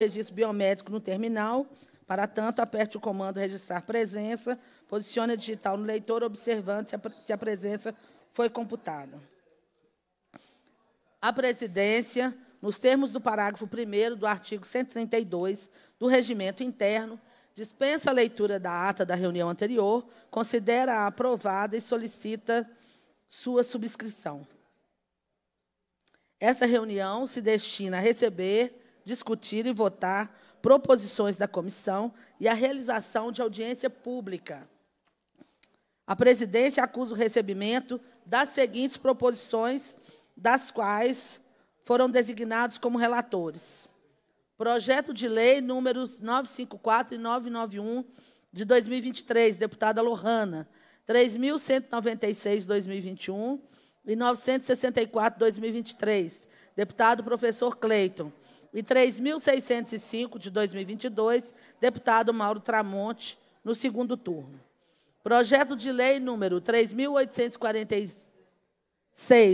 registro biométrico no terminal. Para tanto, aperte o comando registrar presença, posicione a digital no leitor observando se a, se a presença foi computada. A presidência, nos termos do parágrafo 1 do artigo 132 do Regimento Interno, dispensa a leitura da ata da reunião anterior, considera-a aprovada e solicita sua subscrição. Esta reunião se destina a receber discutir e votar proposições da comissão e a realização de audiência pública. A presidência acusa o recebimento das seguintes proposições, das quais foram designados como relatores. Projeto de lei números 954 e 991 de 2023, deputada Lohana, 3196 2021 e 964 2023, deputado professor Cleiton e 3.605 de 2022, deputado Mauro Tramonte, no segundo turno. Projeto de lei número 3.846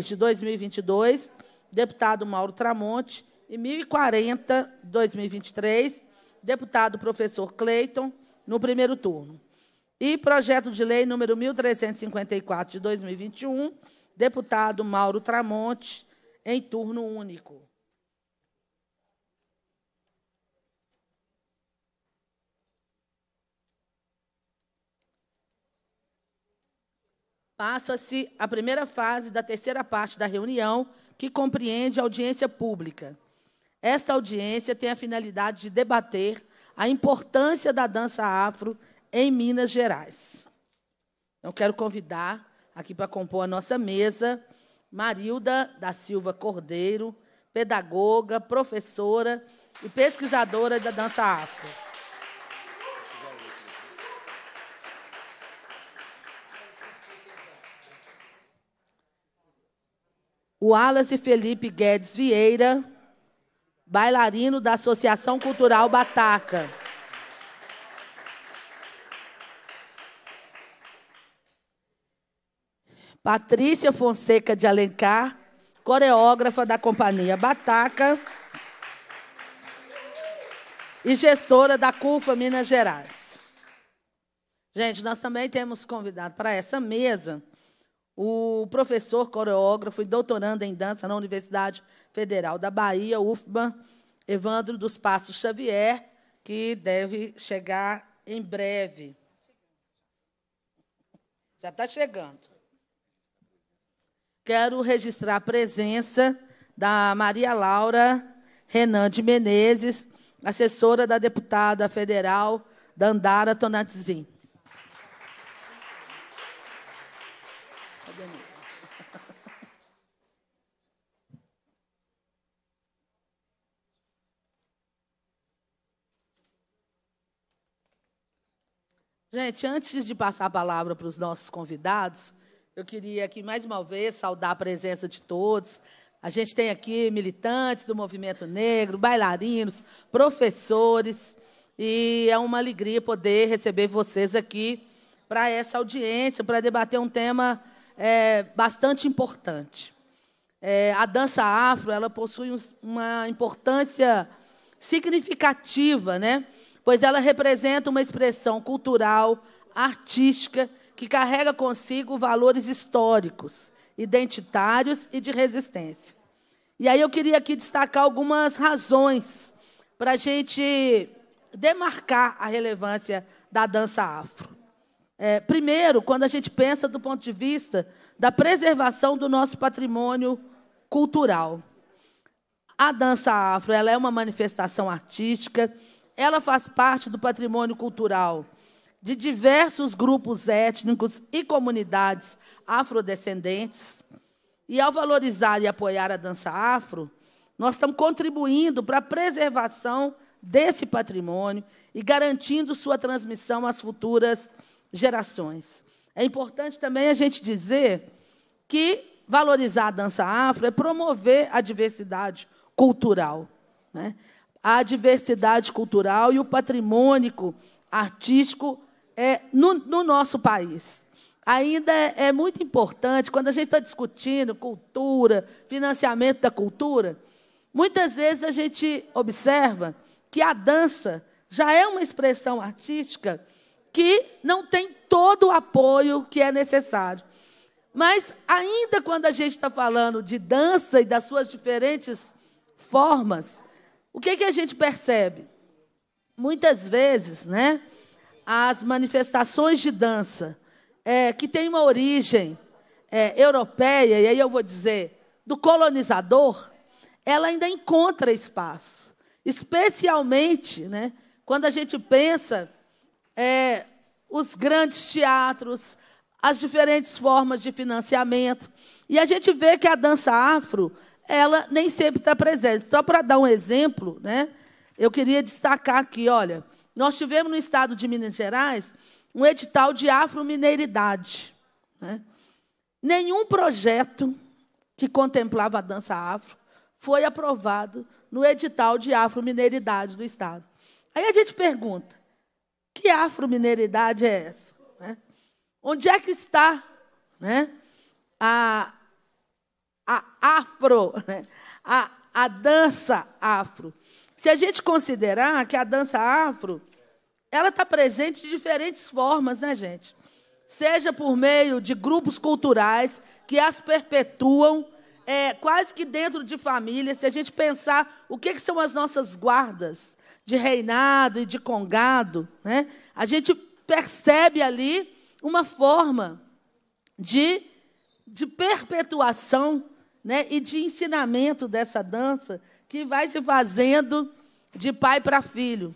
de 2022, deputado Mauro Tramonte, e 1040 de 2023, deputado professor Cleiton, no primeiro turno. E projeto de lei número 1354 de 2021, deputado Mauro Tramonte, em turno único. passa-se a primeira fase da terceira parte da reunião, que compreende a audiência pública. Esta audiência tem a finalidade de debater a importância da dança afro em Minas Gerais. Eu quero convidar aqui para compor a nossa mesa Marilda da Silva Cordeiro, pedagoga, professora e pesquisadora da dança afro. O Wallace Felipe Guedes Vieira, bailarino da Associação Cultural Bataca. Patrícia Fonseca de Alencar, coreógrafa da Companhia Bataca e gestora da CUFA Minas Gerais. Gente, nós também temos convidado para essa mesa o professor coreógrafo e doutorando em dança na Universidade Federal da Bahia, UFBA, Evandro dos Passos Xavier, que deve chegar em breve. Já está chegando. Quero registrar a presença da Maria Laura Renan de Menezes, assessora da deputada federal Dandara Tonatzin. Gente, antes de passar a palavra para os nossos convidados, eu queria aqui mais uma vez saudar a presença de todos. A gente tem aqui militantes do movimento negro, bailarinos, professores, e é uma alegria poder receber vocês aqui para essa audiência, para debater um tema é, bastante importante. É, a dança afro ela possui uma importância significativa, né? pois ela representa uma expressão cultural, artística, que carrega consigo valores históricos, identitários e de resistência. E aí eu queria aqui destacar algumas razões para a gente demarcar a relevância da dança afro. É, primeiro, quando a gente pensa do ponto de vista da preservação do nosso patrimônio cultural. A dança afro ela é uma manifestação artística ela faz parte do patrimônio cultural de diversos grupos étnicos e comunidades afrodescendentes. E ao valorizar e apoiar a dança afro, nós estamos contribuindo para a preservação desse patrimônio e garantindo sua transmissão às futuras gerações. É importante também a gente dizer que valorizar a dança afro é promover a diversidade cultural. Né? a diversidade cultural e o patrimônio artístico é, no, no nosso país. Ainda é, é muito importante, quando a gente está discutindo cultura, financiamento da cultura, muitas vezes a gente observa que a dança já é uma expressão artística que não tem todo o apoio que é necessário. Mas, ainda quando a gente está falando de dança e das suas diferentes formas, o que, é que a gente percebe? Muitas vezes, né, as manifestações de dança é, que têm uma origem é, europeia, e aí eu vou dizer, do colonizador, ela ainda encontra espaço. Especialmente né, quando a gente pensa é, os grandes teatros, as diferentes formas de financiamento. E a gente vê que a dança afro ela nem sempre está presente. Só para dar um exemplo, né, eu queria destacar aqui, olha, nós tivemos no estado de Minas Gerais um edital de afromineiridade. Né? Nenhum projeto que contemplava a dança afro foi aprovado no edital de afro-mineiridade do estado. Aí a gente pergunta, que afro-mineiridade é essa? Né? Onde é que está né, a, a afro, né? a, a dança afro. Se a gente considerar que a dança afro, ela está presente de diferentes formas, né, gente? Seja por meio de grupos culturais que as perpetuam, é, quase que dentro de famílias, se a gente pensar o que, que são as nossas guardas de reinado e de congado, né? a gente percebe ali uma forma de, de perpetuação né, e de ensinamento dessa dança que vai se fazendo de pai para filho.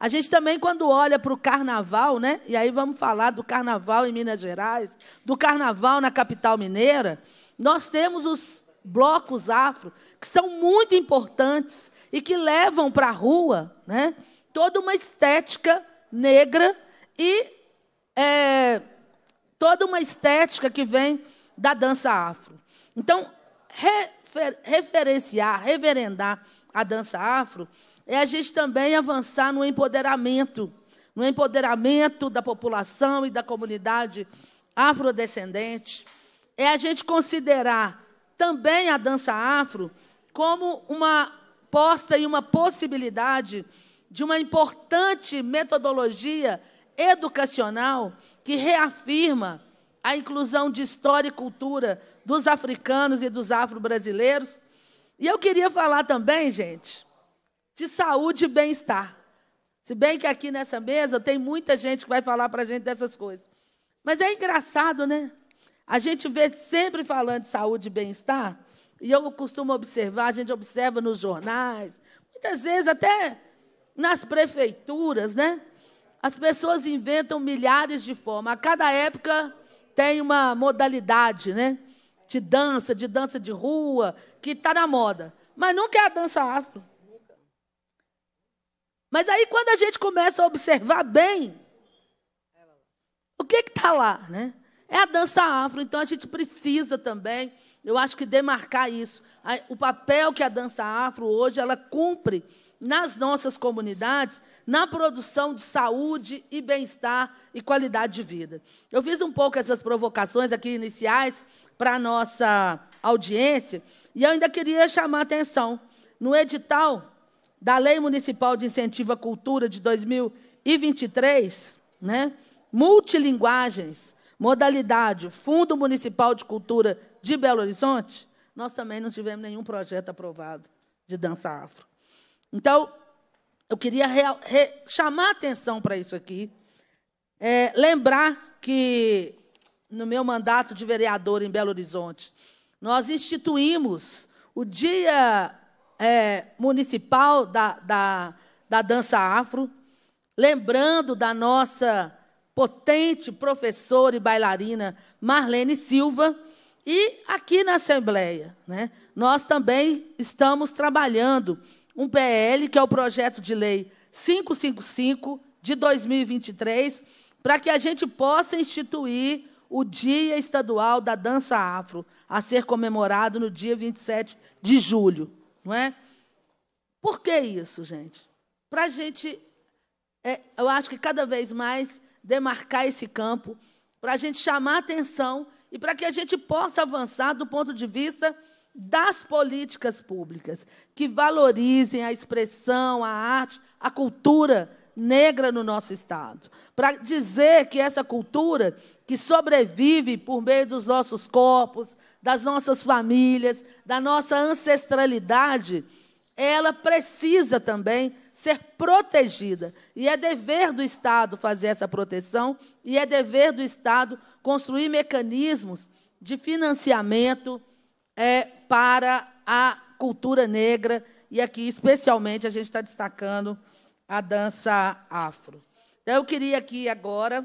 A gente também, quando olha para o carnaval, né? E aí vamos falar do carnaval em Minas Gerais, do carnaval na capital mineira, nós temos os blocos afro, que são muito importantes e que levam para a rua né, toda uma estética negra e é, toda uma estética que vem da dança afro. Então, refer, referenciar, reverendar a dança afro, é a gente também avançar no empoderamento, no empoderamento da população e da comunidade afrodescendente. É a gente considerar também a dança afro como uma posta e uma possibilidade de uma importante metodologia educacional que reafirma a inclusão de história e cultura dos africanos e dos afro-brasileiros. E eu queria falar também, gente, de saúde e bem-estar. Se bem que aqui nessa mesa tem muita gente que vai falar para a gente dessas coisas. Mas é engraçado, né? A gente vê sempre falando de saúde e bem-estar, e eu costumo observar, a gente observa nos jornais, muitas vezes até nas prefeituras, né? As pessoas inventam milhares de formas. A cada época tem uma modalidade, né? de dança, de dança de rua, que está na moda. Mas nunca é a dança afro. Mas aí quando a gente começa a observar bem, o que está lá, né? É a dança afro, então a gente precisa também, eu acho que demarcar isso. O papel que a dança afro hoje ela cumpre nas nossas comunidades, na produção de saúde e bem-estar e qualidade de vida. Eu fiz um pouco essas provocações aqui iniciais para a nossa audiência. E eu ainda queria chamar a atenção. No edital da Lei Municipal de Incentivo à Cultura de 2023, né, multilinguagens, modalidade Fundo Municipal de Cultura de Belo Horizonte, nós também não tivemos nenhum projeto aprovado de dança afro. Então, eu queria chamar atenção para isso aqui, é, lembrar que no meu mandato de vereador em Belo Horizonte, nós instituímos o Dia é, Municipal da, da, da Dança Afro, lembrando da nossa potente professora e bailarina Marlene Silva, e aqui na Assembleia, né, nós também estamos trabalhando um PL, que é o projeto de lei 555 de 2023, para que a gente possa instituir o Dia Estadual da Dança Afro, a ser comemorado no dia 27 de julho. Não é? Por que isso, gente? Para a gente, é, eu acho que cada vez mais demarcar esse campo, para a gente chamar atenção e para que a gente possa avançar do ponto de vista das políticas públicas, que valorizem a expressão, a arte, a cultura negra no nosso estado, para dizer que essa cultura que sobrevive por meio dos nossos corpos, das nossas famílias, da nossa ancestralidade, ela precisa também ser protegida. E é dever do Estado fazer essa proteção e é dever do Estado construir mecanismos de financiamento é, para a cultura negra. E aqui, especialmente, a gente está destacando a dança afro. Então, eu queria aqui agora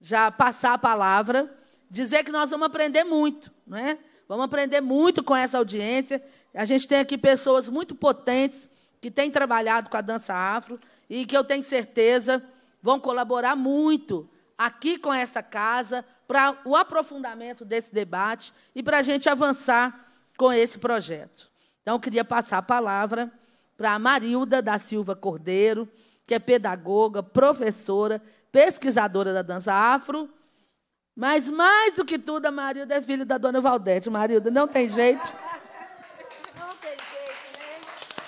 já passar a palavra, dizer que nós vamos aprender muito, né? Vamos aprender muito com essa audiência. A gente tem aqui pessoas muito potentes que têm trabalhado com a dança afro e que eu tenho certeza vão colaborar muito aqui com essa casa para o aprofundamento desse debate e para a gente avançar com esse projeto. Então, eu queria passar a palavra para a Marilda da Silva Cordeiro, que é pedagoga, professora, pesquisadora da dança afro. Mas, mais do que tudo, a Marilda é filha da dona Valdete. Marilda, não tem jeito. Não tem jeito, né?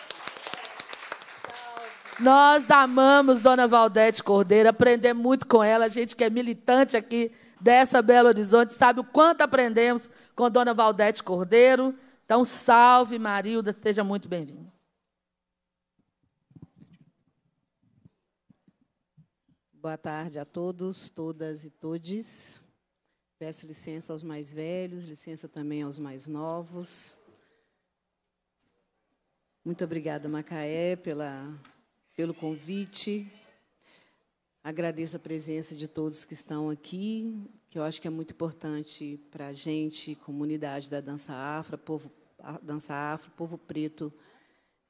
Nós amamos Dona Valdete Cordeiro, aprendemos muito com ela. A gente que é militante aqui dessa Belo Horizonte sabe o quanto aprendemos com Dona Valdete Cordeiro. Então, salve, Marilda, seja muito bem-vinda. Boa tarde a todos, todas e todes. Peço licença aos mais velhos, licença também aos mais novos. Muito obrigada, Macaé, pela, pelo convite. Agradeço a presença de todos que estão aqui, que eu acho que é muito importante para a gente, comunidade da dança afro, povo, dança afro, povo preto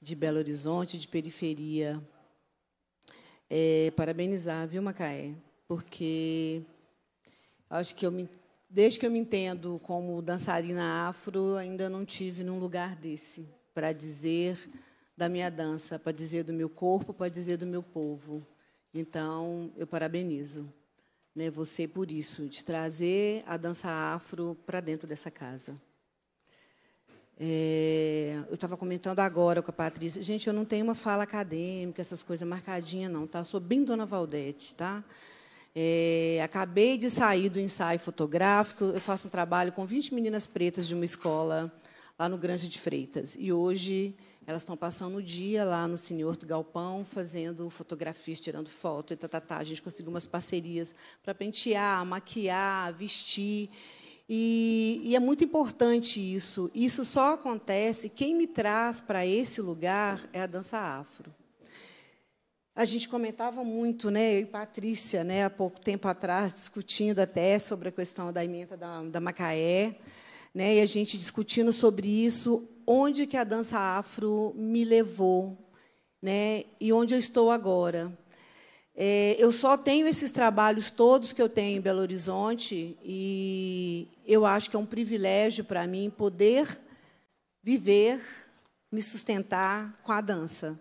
de Belo Horizonte, de periferia é, parabenizar, viu, Macaé? Porque acho que eu me, desde que eu me entendo como dançarina afro, ainda não tive num lugar desse para dizer da minha dança, para dizer do meu corpo, para dizer do meu povo. Então, eu parabenizo né, você por isso, de trazer a dança afro para dentro dessa casa. É, eu estava comentando agora com a Patrícia. Gente, eu não tenho uma fala acadêmica, essas coisas marcadinha não, tá? sou bem dona Valdete, tá? É, acabei de sair do ensaio fotográfico. Eu faço um trabalho com 20 meninas pretas de uma escola lá no Granja de Freitas. E hoje elas estão passando o dia lá no Senhor do Galpão, fazendo fotografias, tirando foto e tá, tá, tá. A gente conseguiu umas parcerias para pentear, maquiar, vestir. E, e é muito importante isso. Isso só acontece. Quem me traz para esse lugar é a dança afro. A gente comentava muito, né, eu e Patrícia, né, há pouco tempo atrás, discutindo até sobre a questão da emenda da, da Macaé, né, e a gente discutindo sobre isso, onde que a dança afro me levou, né, e onde eu estou agora. É, eu só tenho esses trabalhos todos que eu tenho em Belo Horizonte e eu acho que é um privilégio para mim poder viver, me sustentar com a dança.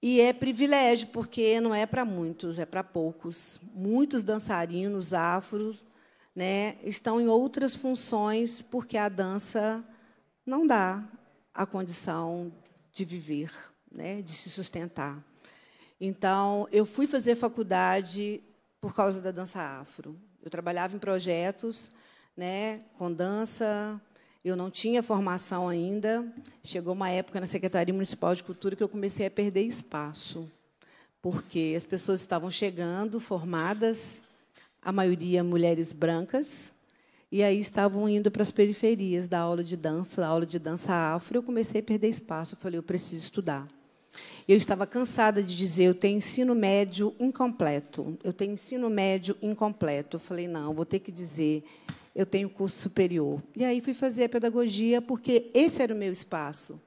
E é privilégio, porque não é para muitos, é para poucos. Muitos dançarinos afros né, estão em outras funções porque a dança não dá a condição de viver, né, de se sustentar. Então, eu fui fazer faculdade por causa da dança afro. Eu trabalhava em projetos né, com dança, eu não tinha formação ainda. Chegou uma época na Secretaria Municipal de Cultura que eu comecei a perder espaço, porque as pessoas estavam chegando formadas, a maioria mulheres brancas, e aí estavam indo para as periferias da aula de dança, da aula de dança afro. Eu comecei a perder espaço. Eu falei, eu preciso estudar. Eu estava cansada de dizer, eu tenho ensino médio incompleto. Eu tenho ensino médio incompleto. Eu falei, não, vou ter que dizer, eu tenho curso superior. E aí fui fazer a pedagogia porque esse era o meu espaço.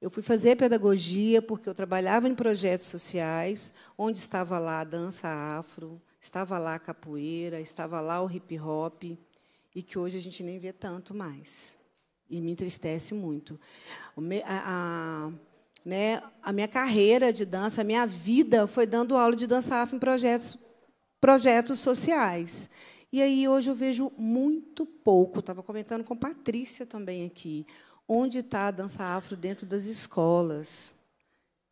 Eu fui fazer pedagogia porque eu trabalhava em projetos sociais, onde estava lá a dança afro, estava lá a capoeira, estava lá o hip hop, e que hoje a gente nem vê tanto mais. E me entristece muito. A, a né, a minha carreira de dança, a minha vida foi dando aula de dança afro em projetos, projetos sociais. E aí hoje eu vejo muito pouco, estava comentando com Patrícia também aqui, onde está a dança afro dentro das escolas.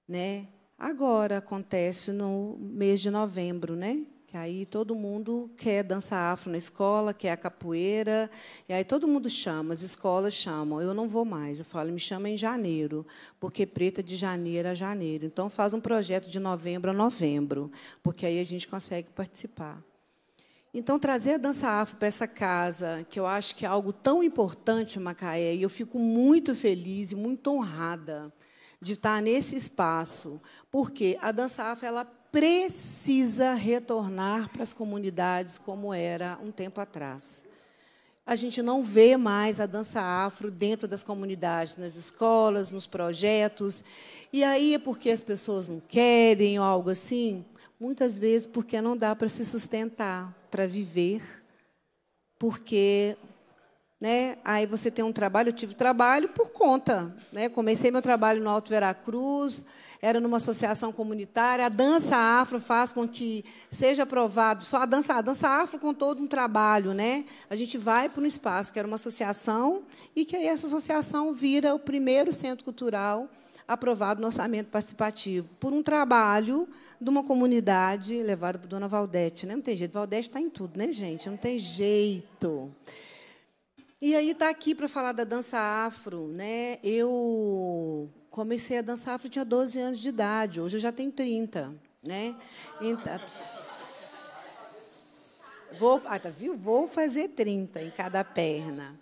Né? Agora acontece no mês de novembro, né? Que aí todo mundo quer dança afro na escola, quer a capoeira, e aí todo mundo chama, as escolas chamam. Eu não vou mais, eu falo, me chama em janeiro, porque preta de janeiro a janeiro. Então faz um projeto de novembro a novembro, porque aí a gente consegue participar. Então, trazer a dança afro para essa casa, que eu acho que é algo tão importante, Macaé, e eu fico muito feliz e muito honrada de estar nesse espaço, porque a dança afro ela precisa retornar para as comunidades como era um tempo atrás. A gente não vê mais a dança afro dentro das comunidades, nas escolas, nos projetos. E aí é porque as pessoas não querem ou algo assim? Muitas vezes porque não dá para se sustentar, para viver, porque né? Aí você tem um trabalho, eu tive trabalho por conta, né? Comecei meu trabalho no Alto Veracruz, Cruz era numa associação comunitária. A dança afro faz com que seja aprovado só a dança, a dança afro com todo um trabalho, né? A gente vai para um espaço que era uma associação e que aí essa associação vira o primeiro centro cultural aprovado no orçamento participativo por um trabalho de uma comunidade levado por Dona Valdete, né? Não tem jeito, Valdete está em tudo, né, gente? Não tem jeito. E aí está aqui para falar da dança afro, né? Eu Comecei a dançar afro, tinha 12 anos de idade, hoje eu já tenho 30. Né? Então, vou, ah, tá, viu? vou fazer 30 em cada perna.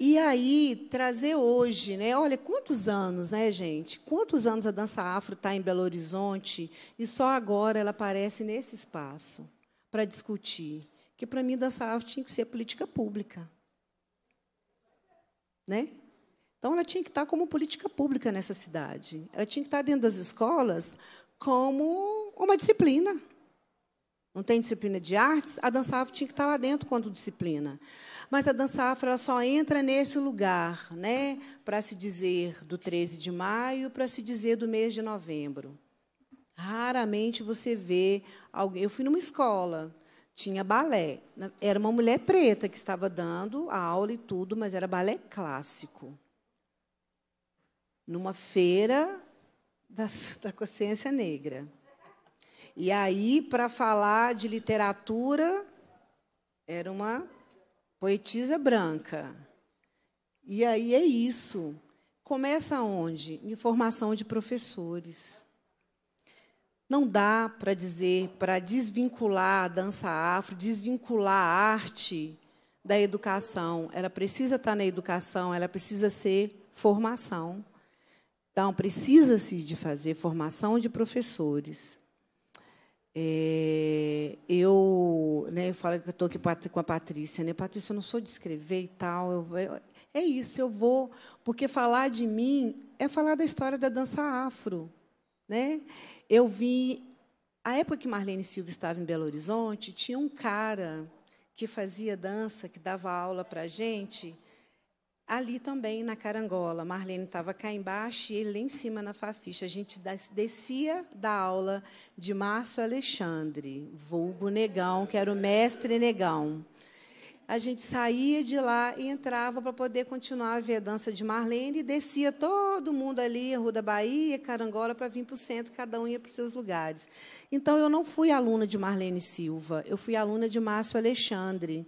E aí, trazer hoje, né? Olha, quantos anos, né, gente? Quantos anos a dança afro está em Belo Horizonte e só agora ela aparece nesse espaço para discutir. Que para mim, dança afro tinha que ser política pública. Né? Então, ela tinha que estar como política pública nessa cidade. Ela tinha que estar dentro das escolas como uma disciplina. Não tem disciplina de artes, a dança afro tinha que estar lá dentro quanto disciplina. Mas a dança afro ela só entra nesse lugar, né, para se dizer do 13 de maio, para se dizer do mês de novembro. Raramente você vê alguém. Eu fui numa escola, tinha balé. Era uma mulher preta que estava dando a aula e tudo, mas era balé clássico numa feira da, da consciência negra. E aí, para falar de literatura, era uma poetisa branca. E aí é isso. Começa onde? Em formação de professores. Não dá para dizer, para desvincular a dança afro, desvincular a arte da educação. Ela precisa estar tá na educação, ela precisa ser formação. Então, precisa-se de fazer formação de professores. É, eu, né, eu falo que estou aqui com a Patrícia, né? Patrícia, eu não sou de escrever e tal. Eu, eu, é isso, eu vou. Porque falar de mim é falar da história da dança afro. Né? Eu vi. A época que Marlene Silva estava em Belo Horizonte, tinha um cara que fazia dança, que dava aula para gente Ali também, na Carangola, Marlene estava cá embaixo e ele lá em cima na Faficha. A gente descia da aula de Márcio Alexandre, vulgo Negão, que era o mestre Negão. A gente saía de lá e entrava para poder continuar a ver a dança de Marlene e descia todo mundo ali, Rua da Bahia, Carangola, para vir para o centro, cada um ia para os seus lugares. Então, eu não fui aluna de Marlene Silva, eu fui aluna de Márcio Alexandre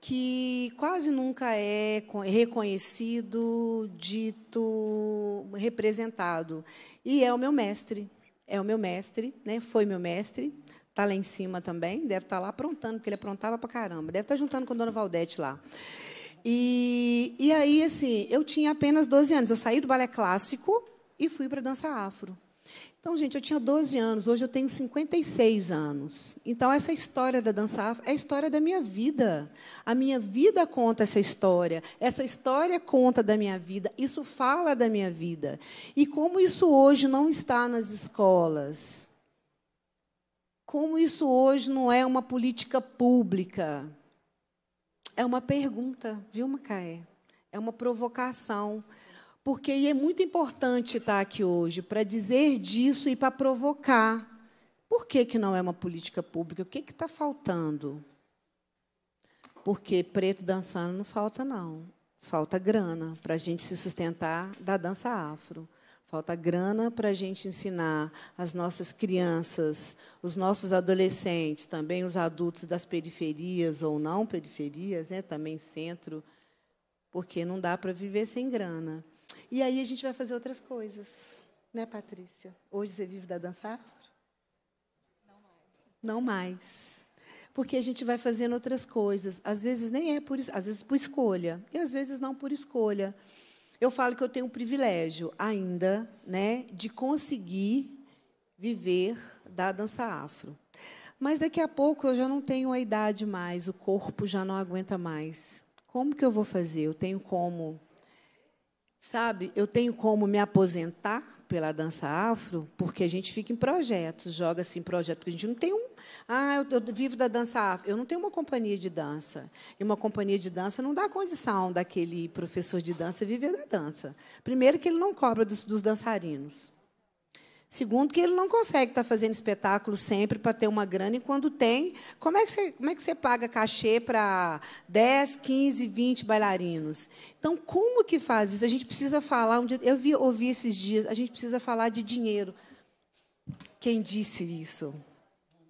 que quase nunca é reconhecido, dito, representado. E é o meu mestre. É o meu mestre, né? foi meu mestre. Está lá em cima também, deve estar tá lá aprontando, porque ele aprontava para caramba. Deve estar tá juntando com a dona Valdete lá. E, e aí, assim, eu tinha apenas 12 anos. Eu saí do balé clássico e fui para dança afro. Então, gente, eu tinha 12 anos, hoje eu tenho 56 anos. Então, essa história da dança afro é a história da minha vida. A minha vida conta essa história, essa história conta da minha vida, isso fala da minha vida. E como isso hoje não está nas escolas, como isso hoje não é uma política pública, é uma pergunta, viu, Macaé? É uma provocação porque é muito importante estar aqui hoje para dizer disso e para provocar. Por que, que não é uma política pública? O que está faltando? Porque preto dançando não falta, não. Falta grana para a gente se sustentar da dança afro. Falta grana para a gente ensinar as nossas crianças, os nossos adolescentes, também os adultos das periferias ou não periferias, né, também centro, porque não dá para viver sem grana. E aí a gente vai fazer outras coisas. Né, Patrícia? Hoje você vive da dança afro? Não mais. Não mais. Porque a gente vai fazendo outras coisas. Às vezes nem é por, às vezes por escolha. E às vezes não por escolha. Eu falo que eu tenho o privilégio ainda né, de conseguir viver da dança afro. Mas daqui a pouco eu já não tenho a idade mais, o corpo já não aguenta mais. Como que eu vou fazer? Eu tenho como Sabe, eu tenho como me aposentar pela dança afro, porque a gente fica em projetos, joga assim projeto, porque a gente não tem um. Ah, eu, eu vivo da dança afro. Eu não tenho uma companhia de dança. E uma companhia de dança não dá condição daquele professor de dança viver da dança. Primeiro, que ele não cobra dos, dos dançarinos. Segundo, que ele não consegue estar tá fazendo espetáculo sempre para ter uma grana, e quando tem, como é que você, como é que você paga cachê para 10, 15, 20 bailarinos? Então, como que faz isso? A gente precisa falar, um dia, eu vi, ouvi esses dias, a gente precisa falar de dinheiro. Quem disse isso?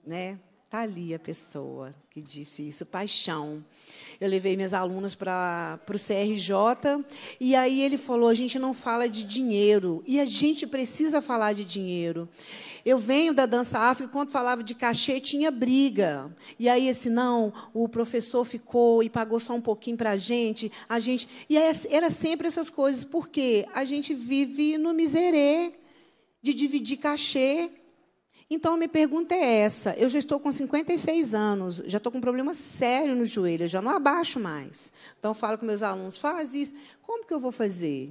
Né? Está ali a pessoa que disse isso, paixão. Eu levei minhas alunas para o CRJ e aí ele falou: a gente não fala de dinheiro e a gente precisa falar de dinheiro. Eu venho da dança afro e quando falava de cachê tinha briga. E aí esse não, o professor ficou e pagou só um pouquinho para a gente, a gente. E assim, era sempre essas coisas, porque a gente vive no miserê de dividir cachê então, a minha pergunta é essa. Eu já estou com 56 anos, já estou com um problema sério no joelho, já não abaixo mais. Então, eu falo com meus alunos, faz isso. Como que eu vou fazer?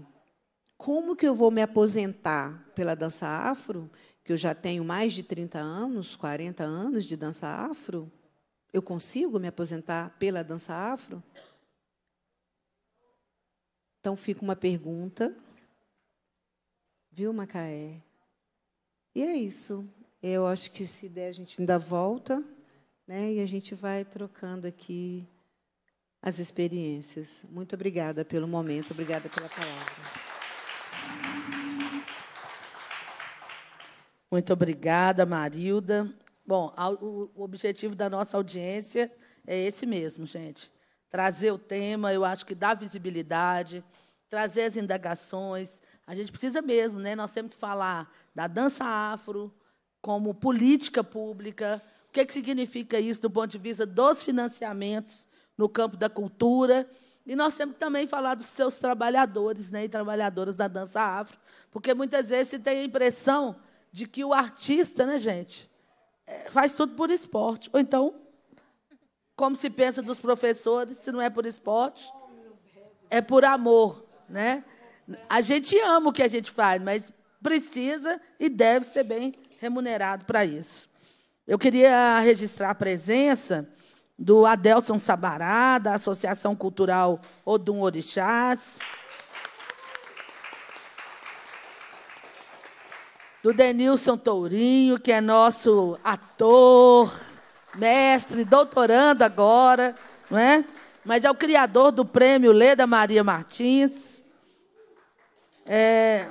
Como que eu vou me aposentar pela dança afro? Que eu já tenho mais de 30 anos, 40 anos de dança afro. Eu consigo me aposentar pela dança afro? Então, fica uma pergunta. Viu, Macaé? E é isso. Eu acho que se der, a gente ainda volta, né? E a gente vai trocando aqui as experiências. Muito obrigada pelo momento, obrigada pela palavra. Muito obrigada, Marilda. Bom, o objetivo da nossa audiência é esse mesmo, gente. Trazer o tema, eu acho que dá visibilidade, trazer as indagações. A gente precisa mesmo, né? Nós temos que falar da dança afro, como política pública. O que, é que significa isso do ponto de vista dos financiamentos no campo da cultura? E nós temos que também falar dos seus trabalhadores né, e trabalhadoras da dança afro, porque muitas vezes se tem a impressão de que o artista, né, gente, é, faz tudo por esporte. Ou então, como se pensa dos professores, se não é por esporte, é por amor. Né? A gente ama o que a gente faz, mas precisa e deve ser bem remunerado para isso. Eu queria registrar a presença do Adelson Sabará, da Associação Cultural Odum Orixás, do Denilson Tourinho, que é nosso ator, mestre, doutorando agora, não é? mas é o criador do prêmio Leda Maria Martins. É,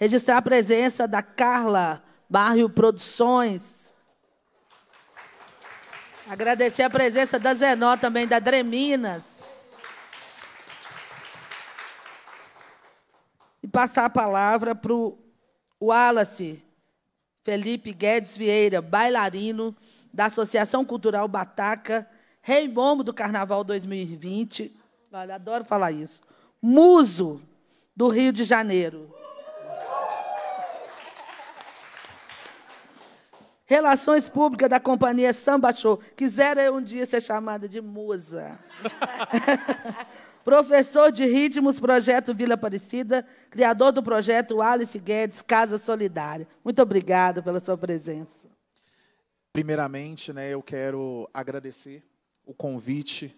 registrar a presença da Carla Barrio Produções. Agradecer a presença da Zenó também, da Dreminas. E passar a palavra para o Wallace Felipe Guedes Vieira, bailarino da Associação Cultural Bataca, Rei Momo do Carnaval 2020. Olha, adoro falar isso. Muso do Rio de Janeiro. Relações Públicas da companhia Samba Show. Quisera eu um dia ser chamada de musa. Professor de Ritmos, Projeto Vila Aparecida, criador do projeto Alice Guedes, Casa Solidária. Muito obrigado pela sua presença. Primeiramente, né, eu quero agradecer o convite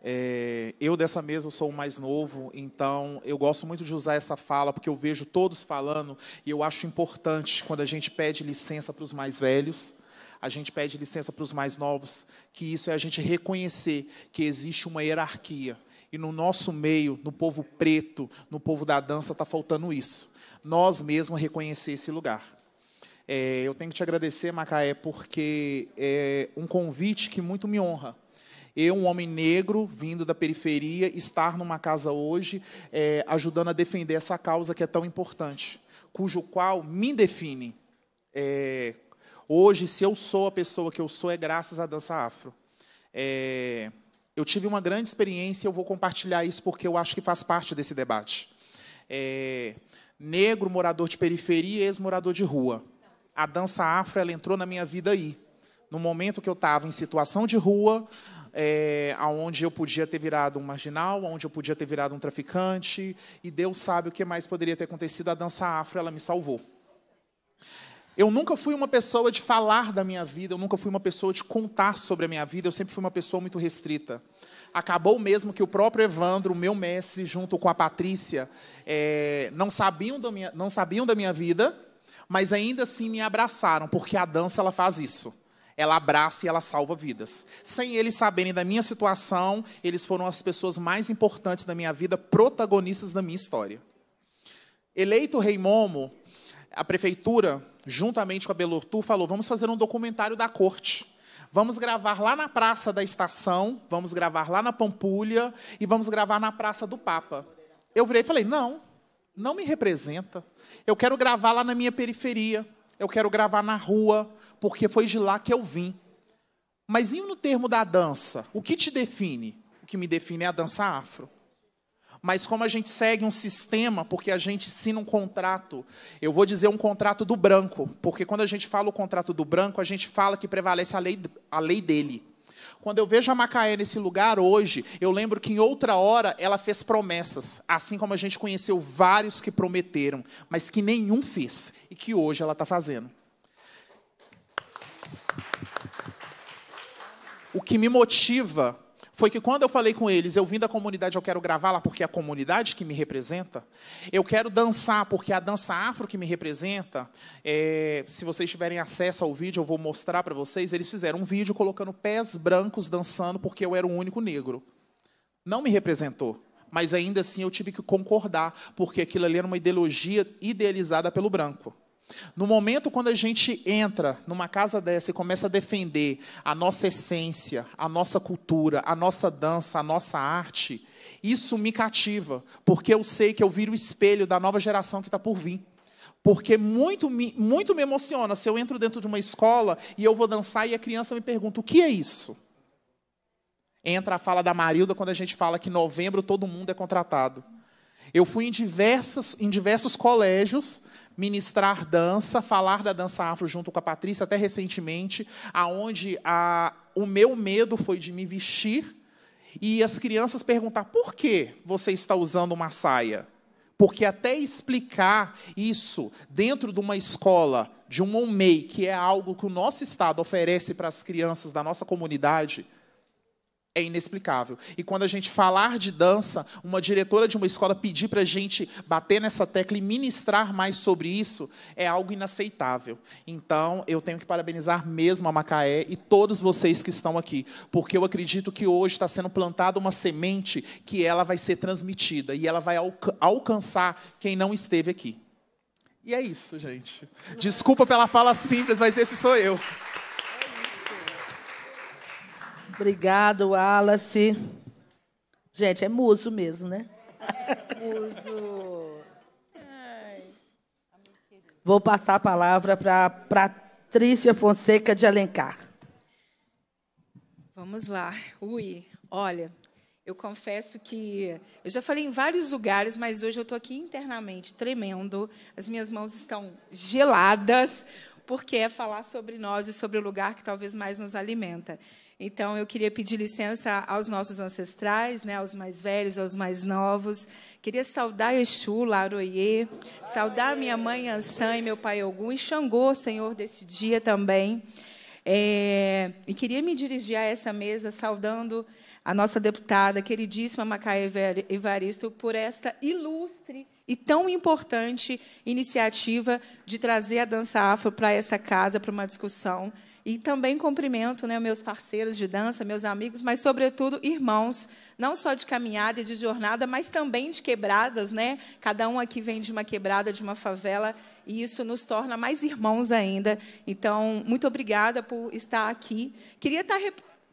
é, eu dessa mesa sou o mais novo, então eu gosto muito de usar essa fala porque eu vejo todos falando e eu acho importante quando a gente pede licença para os mais velhos, a gente pede licença para os mais novos, que isso é a gente reconhecer que existe uma hierarquia e no nosso meio, no povo preto, no povo da dança, está faltando isso. Nós mesmos reconhecer esse lugar. É, eu tenho que te agradecer, Macaé, porque é um convite que muito me honra eu, um homem negro, vindo da periferia, estar numa casa hoje, é, ajudando a defender essa causa que é tão importante, cujo qual me define. É, hoje, se eu sou a pessoa que eu sou, é graças à dança afro. É, eu tive uma grande experiência e eu vou compartilhar isso porque eu acho que faz parte desse debate. É, negro, morador de periferia, ex-morador de rua. A dança afro ela entrou na minha vida aí no momento que eu estava em situação de rua, é, aonde eu podia ter virado um marginal, aonde eu podia ter virado um traficante, e Deus sabe o que mais poderia ter acontecido. A dança afro, ela me salvou. Eu nunca fui uma pessoa de falar da minha vida, eu nunca fui uma pessoa de contar sobre a minha vida, eu sempre fui uma pessoa muito restrita. Acabou mesmo que o próprio Evandro, meu mestre, junto com a Patrícia, é, não, sabiam da minha, não sabiam da minha vida, mas ainda assim me abraçaram, porque a dança ela faz isso ela abraça e ela salva vidas. Sem eles saberem da minha situação, eles foram as pessoas mais importantes da minha vida, protagonistas da minha história. Eleito Rei Momo, a prefeitura, juntamente com a Belortu, falou: vamos fazer um documentário da corte. Vamos gravar lá na Praça da Estação, vamos gravar lá na Pampulha e vamos gravar na Praça do Papa. Eu virei e falei: não, não me representa. Eu quero gravar lá na minha periferia, eu quero gravar na rua, porque foi de lá que eu vim. Mas em no termo da dança? O que te define? O que me define é a dança afro. Mas como a gente segue um sistema, porque a gente assina um contrato, eu vou dizer um contrato do branco, porque quando a gente fala o contrato do branco, a gente fala que prevalece a lei, a lei dele. Quando eu vejo a Macaé nesse lugar hoje, eu lembro que em outra hora ela fez promessas, assim como a gente conheceu vários que prometeram, mas que nenhum fez e que hoje ela está fazendo. O que me motiva foi que quando eu falei com eles, eu vim da comunidade, eu quero gravar lá porque é a comunidade que me representa. Eu quero dançar porque é a dança afro que me representa. É, se vocês tiverem acesso ao vídeo, eu vou mostrar para vocês. Eles fizeram um vídeo colocando pés brancos dançando porque eu era o único negro. Não me representou, mas ainda assim eu tive que concordar porque aquilo ali era uma ideologia idealizada pelo branco. No momento quando a gente entra numa casa dessa e começa a defender a nossa essência, a nossa cultura, a nossa dança, a nossa arte, isso me cativa, porque eu sei que eu viro o espelho da nova geração que está por vir. Porque muito me, muito me emociona se eu entro dentro de uma escola e eu vou dançar e a criança me pergunta: o que é isso? Entra a fala da Marilda quando a gente fala que em novembro todo mundo é contratado. Eu fui em, diversas, em diversos colégios ministrar dança, falar da dança afro junto com a Patrícia, até recentemente, aonde a, o meu medo foi de me vestir e as crianças perguntar por que você está usando uma saia. Porque até explicar isso dentro de uma escola, de um on que é algo que o nosso Estado oferece para as crianças da nossa comunidade, é inexplicável. E quando a gente falar de dança, uma diretora de uma escola pedir para a gente bater nessa tecla e ministrar mais sobre isso é algo inaceitável. Então, eu tenho que parabenizar mesmo a Macaé e todos vocês que estão aqui, porque eu acredito que hoje está sendo plantada uma semente que ela vai ser transmitida e ela vai alca alcançar quem não esteve aqui. E é isso, gente. Desculpa pela fala simples, mas esse sou eu. Obrigado, Wallace. Gente, é muso mesmo, né? É, muso. Vou passar a palavra para Patrícia Fonseca de Alencar. Vamos lá. Ui, olha, eu confesso que eu já falei em vários lugares, mas hoje eu estou aqui internamente tremendo. As minhas mãos estão geladas, porque é falar sobre nós e sobre o lugar que talvez mais nos alimenta. Então, eu queria pedir licença aos nossos ancestrais, né, aos mais velhos, aos mais novos. Queria saudar Exu, Laroyê, saudar minha mãe Ansan e meu pai Ogum, e Xangô, Senhor, desse dia também. É, e queria me dirigir a essa mesa saudando a nossa deputada, queridíssima Macaia Evaristo, por esta ilustre e tão importante iniciativa de trazer a dança afro para essa casa, para uma discussão e também cumprimento né, meus parceiros de dança, meus amigos, mas, sobretudo, irmãos, não só de caminhada e de jornada, mas também de quebradas. Né? Cada um aqui vem de uma quebrada, de uma favela, e isso nos torna mais irmãos ainda. Então, muito obrigada por estar aqui. Queria estar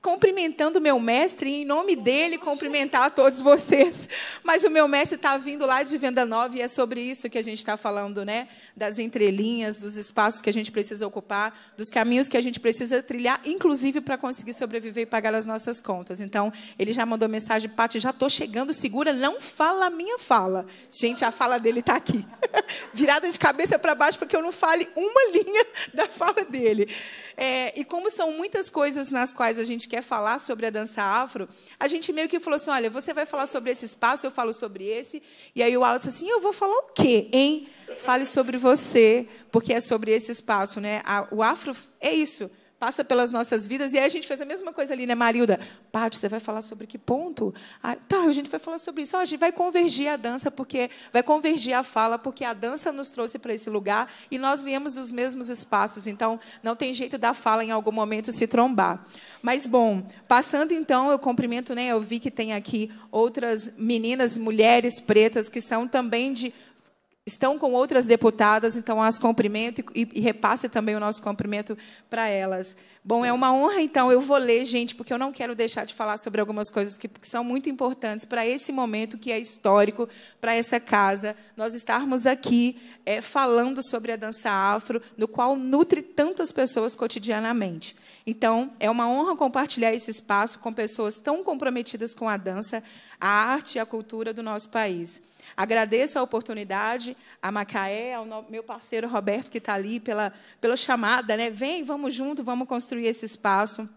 cumprimentando meu mestre e em nome dele cumprimentar todos vocês. Mas o meu mestre está vindo lá de Venda Nova e é sobre isso que a gente está falando, né? Das entrelinhas, dos espaços que a gente precisa ocupar, dos caminhos que a gente precisa trilhar, inclusive para conseguir sobreviver e pagar as nossas contas. Então, ele já mandou mensagem, Paty, já estou chegando, segura, não fala a minha fala. Gente, a fala dele está aqui. Virada de cabeça para baixo, porque eu não fale uma linha da fala dele. É, e como são muitas coisas nas quais a gente quer falar sobre a dança afro, a gente meio que falou assim: olha, você vai falar sobre esse espaço, eu falo sobre esse. E aí o Wallace assim: eu vou falar o quê, hein? Fale sobre você, porque é sobre esse espaço, né? O afro é isso passa pelas nossas vidas. E aí a gente fez a mesma coisa ali, né, Marilda? Pátio, você vai falar sobre que ponto? Ah, tá, a gente vai falar sobre isso. Oh, a gente vai convergir a dança, porque vai convergir a fala, porque a dança nos trouxe para esse lugar e nós viemos dos mesmos espaços. Então, não tem jeito da fala em algum momento se trombar. Mas, bom, passando então, eu cumprimento, né? Eu vi que tem aqui outras meninas, mulheres pretas, que são também de estão com outras deputadas, então as cumprimento e, e repasse também o nosso cumprimento para elas. Bom, é uma honra, então, eu vou ler, gente, porque eu não quero deixar de falar sobre algumas coisas que, que são muito importantes para esse momento que é histórico, para essa casa, nós estarmos aqui é, falando sobre a dança afro, no qual nutre tantas pessoas cotidianamente. Então, é uma honra compartilhar esse espaço com pessoas tão comprometidas com a dança, a arte e a cultura do nosso país. Agradeço a oportunidade a Macaé, ao meu parceiro Roberto que está ali pela, pela chamada, né? Vem, vamos junto, vamos construir esse espaço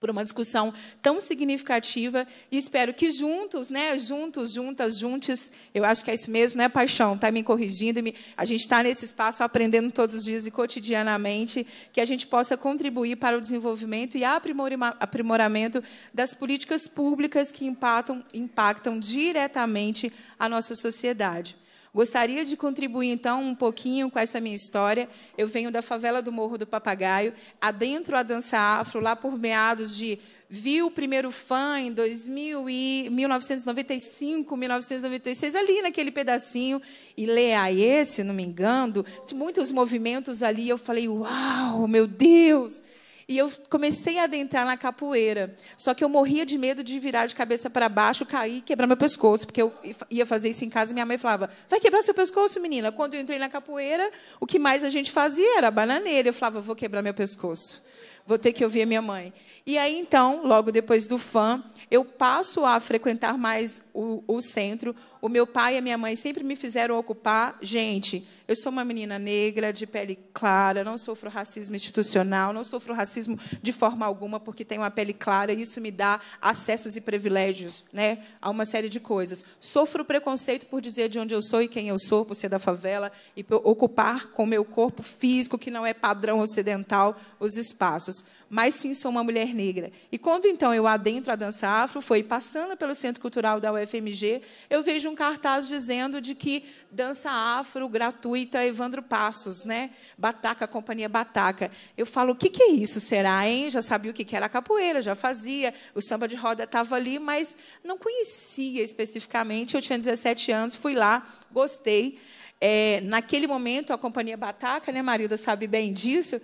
por uma discussão tão significativa e espero que juntos, né, juntos, juntas, juntos, eu acho que é isso mesmo, né, Paixão, tá me corrigindo, me, a gente está nesse espaço aprendendo todos os dias e cotidianamente, que a gente possa contribuir para o desenvolvimento e aprimoramento das políticas públicas que impactam, impactam diretamente a nossa sociedade. Gostaria de contribuir então um pouquinho com essa minha história. Eu venho da favela do Morro do Papagaio, adentro a dança afro, lá por meados de vi o primeiro fã em 2000 e 1995, 1996, ali naquele pedacinho, e leia esse, não me engano, de muitos movimentos ali, eu falei, uau, meu Deus, e eu comecei a adentrar na capoeira. Só que eu morria de medo de virar de cabeça para baixo, cair e quebrar meu pescoço, porque eu ia fazer isso em casa e minha mãe falava: vai quebrar seu pescoço, menina. Quando eu entrei na capoeira, o que mais a gente fazia era bananeira. Eu falava: vou quebrar meu pescoço, vou ter que ouvir a minha mãe. E aí, então, logo depois do fã, eu passo a frequentar mais o, o centro. O meu pai e a minha mãe sempre me fizeram ocupar. Gente, eu sou uma menina negra, de pele clara, não sofro racismo institucional, não sofro racismo de forma alguma, porque tenho uma pele clara e isso me dá acessos e privilégios né, a uma série de coisas. Sofro preconceito por dizer de onde eu sou e quem eu sou, por ser da favela, e por ocupar com meu corpo físico, que não é padrão ocidental, os espaços mas sim sou uma mulher negra. E quando então eu adentro a dança afro, foi passando pelo Centro Cultural da UFMG, eu vejo um cartaz dizendo de que dança afro gratuita Evandro Passos, né? Bataca, companhia Bataca. Eu falo, o que, que é isso? Será, hein? Já sabia o que, que era capoeira, já fazia, o samba de roda estava ali, mas não conhecia especificamente. Eu tinha 17 anos, fui lá, gostei. É, naquele momento, a companhia Bataca, né, Marilda sabe bem disso,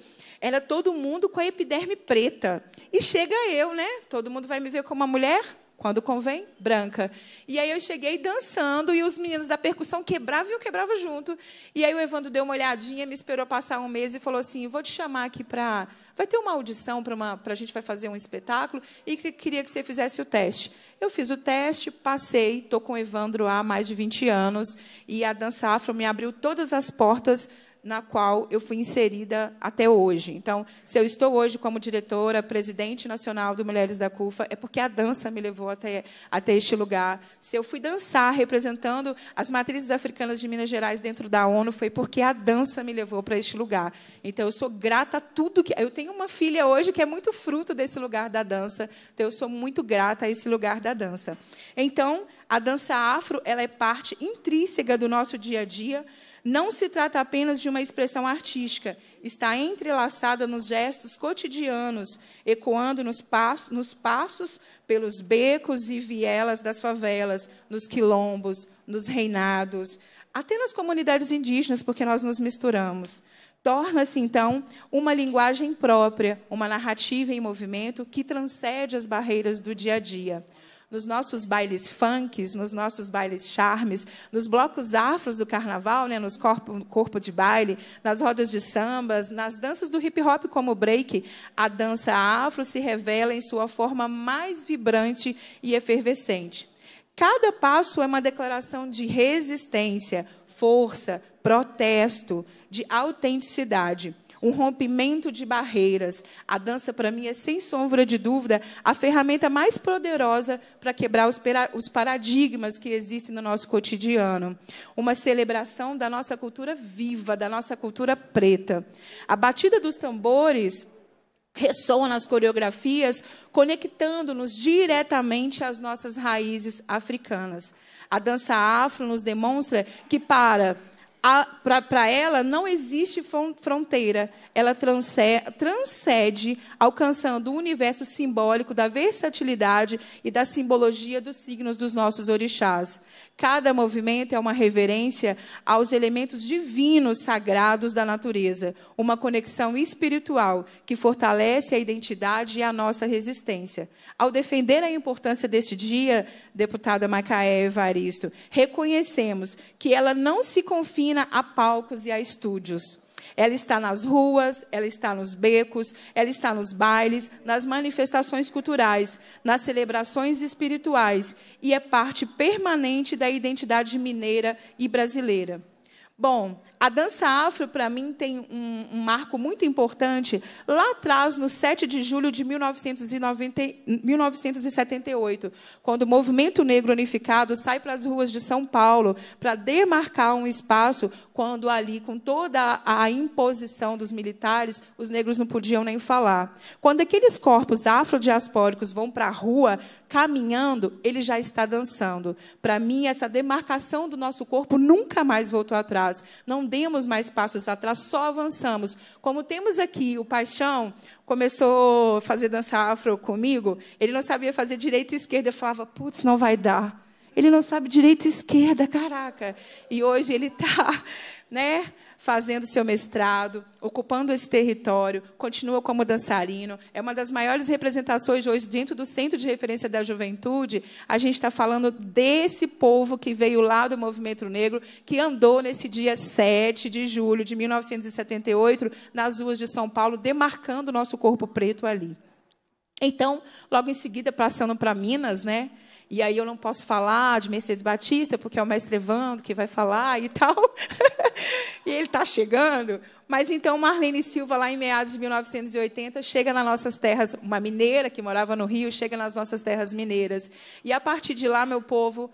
era todo mundo com a epiderme preta. E chega eu, né? Todo mundo vai me ver como uma mulher, quando convém, branca. E aí eu cheguei dançando e os meninos da percussão quebravam e eu quebrava junto. E aí o Evandro deu uma olhadinha, me esperou passar um mês e falou assim: "Vou te chamar aqui para vai ter uma audição para uma a gente vai fazer um espetáculo e queria que você fizesse o teste". Eu fiz o teste, passei, tô com o Evandro há mais de 20 anos e a dança afro me abriu todas as portas na qual eu fui inserida até hoje. Então, se eu estou hoje como diretora, presidente nacional do Mulheres da CUFA, é porque a dança me levou até, até este lugar. Se eu fui dançar representando as matrizes africanas de Minas Gerais dentro da ONU, foi porque a dança me levou para este lugar. Então, eu sou grata a tudo que. Eu tenho uma filha hoje que é muito fruto desse lugar da dança. Então, eu sou muito grata a esse lugar da dança. Então, a dança afro ela é parte intrínseca do nosso dia a dia não se trata apenas de uma expressão artística, está entrelaçada nos gestos cotidianos, ecoando nos, nos passos pelos becos e vielas das favelas, nos quilombos, nos reinados, até nas comunidades indígenas, porque nós nos misturamos. Torna-se, então, uma linguagem própria, uma narrativa em movimento que transcende as barreiras do dia a dia nos nossos bailes funks, nos nossos bailes charmes, nos blocos afros do carnaval, né, nos corpo, corpo de baile, nas rodas de sambas, nas danças do hip hop como o break, a dança afro se revela em sua forma mais vibrante e efervescente. Cada passo é uma declaração de resistência, força, protesto, de autenticidade um rompimento de barreiras. A dança, para mim, é, sem sombra de dúvida, a ferramenta mais poderosa para quebrar os, paradigmas que existem no nosso cotidiano. Uma celebração da nossa cultura viva, da nossa cultura preta. A batida dos tambores ressoa nas coreografias, conectando-nos diretamente às nossas raízes africanas. A dança afro nos demonstra que, para para ela não existe fronteira. Ela transcende, alcançando o universo simbólico da versatilidade e da simbologia dos signos dos nossos orixás. Cada movimento é uma reverência aos elementos divinos sagrados da natureza, uma conexão espiritual que fortalece a identidade e a nossa resistência. Ao defender a importância deste dia, deputada Macaé Evaristo, reconhecemos que ela não se confina a palcos e a estúdios. Ela está nas ruas, ela está nos becos, ela está nos bailes, nas manifestações culturais, nas celebrações espirituais e é parte permanente da identidade mineira e brasileira. Bom, a dança afro, para mim, tem um, um, marco muito importante. Lá atrás, no 7 de julho de 1990, 1978, quando o movimento negro unificado sai para as ruas de São Paulo para demarcar um espaço, quando ali, com toda a imposição dos militares, os negros não podiam nem falar. Quando aqueles corpos afrodiaspóricos vão para a rua, caminhando, ele já está dançando. Para mim, essa demarcação do nosso corpo nunca mais voltou atrás. Não não demos mais passos atrás, só avançamos. Como temos aqui o Paixão, começou a fazer dança afro comigo, ele não sabia fazer direita e esquerda, eu falava, putz, não vai dar. Ele não sabe direita e esquerda, caraca. E hoje ele está, né? fazendo seu mestrado, ocupando esse território, continua como dançarino. É uma das maiores representações hoje dentro do Centro de Referência da Juventude. A gente está falando desse povo que veio lá do movimento negro, que andou nesse dia 7 de julho de 1978 nas ruas de São Paulo, demarcando o nosso corpo preto ali. Então, logo em seguida, passando para Minas, né? E aí eu não posso falar de Mercedes Batista, porque é o mestre Evandro que vai falar e tal. e ele está chegando. Mas então Marlene Silva, lá em meados de 1980, chega nas nossas terras, uma mineira que morava no Rio, chega nas nossas terras mineiras. E a partir de lá, meu povo,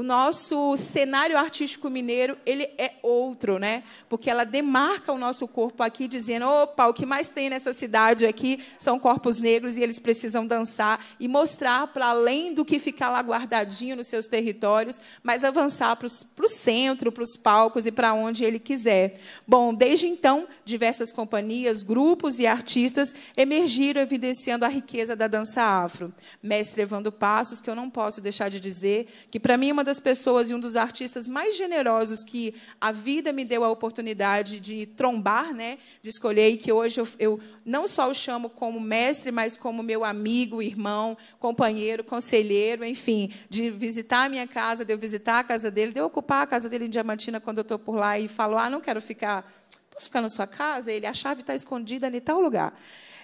o nosso cenário artístico mineiro, ele é outro, né? Porque ela demarca o nosso corpo aqui, dizendo, opa, o que mais tem nessa cidade aqui são corpos negros e eles precisam dançar e mostrar para além do que ficar lá guardadinho nos seus territórios, mas avançar para o centro, para os palcos e para onde ele quiser. Bom, desde então, diversas companhias, grupos e artistas emergiram evidenciando a riqueza da dança afro. Mestre Evando Passos, que eu não posso deixar de dizer, que para mim é uma das das pessoas e um dos artistas mais generosos que a vida me deu a oportunidade de trombar, né, de escolher, e que hoje eu, eu não só o chamo como mestre, mas como meu amigo, irmão, companheiro, conselheiro, enfim, de visitar a minha casa, de eu visitar a casa dele, de eu ocupar a casa dele em Diamantina quando eu estou por lá e falo, ah, não quero ficar, posso ficar na sua casa? Ele, a chave está escondida em tal lugar.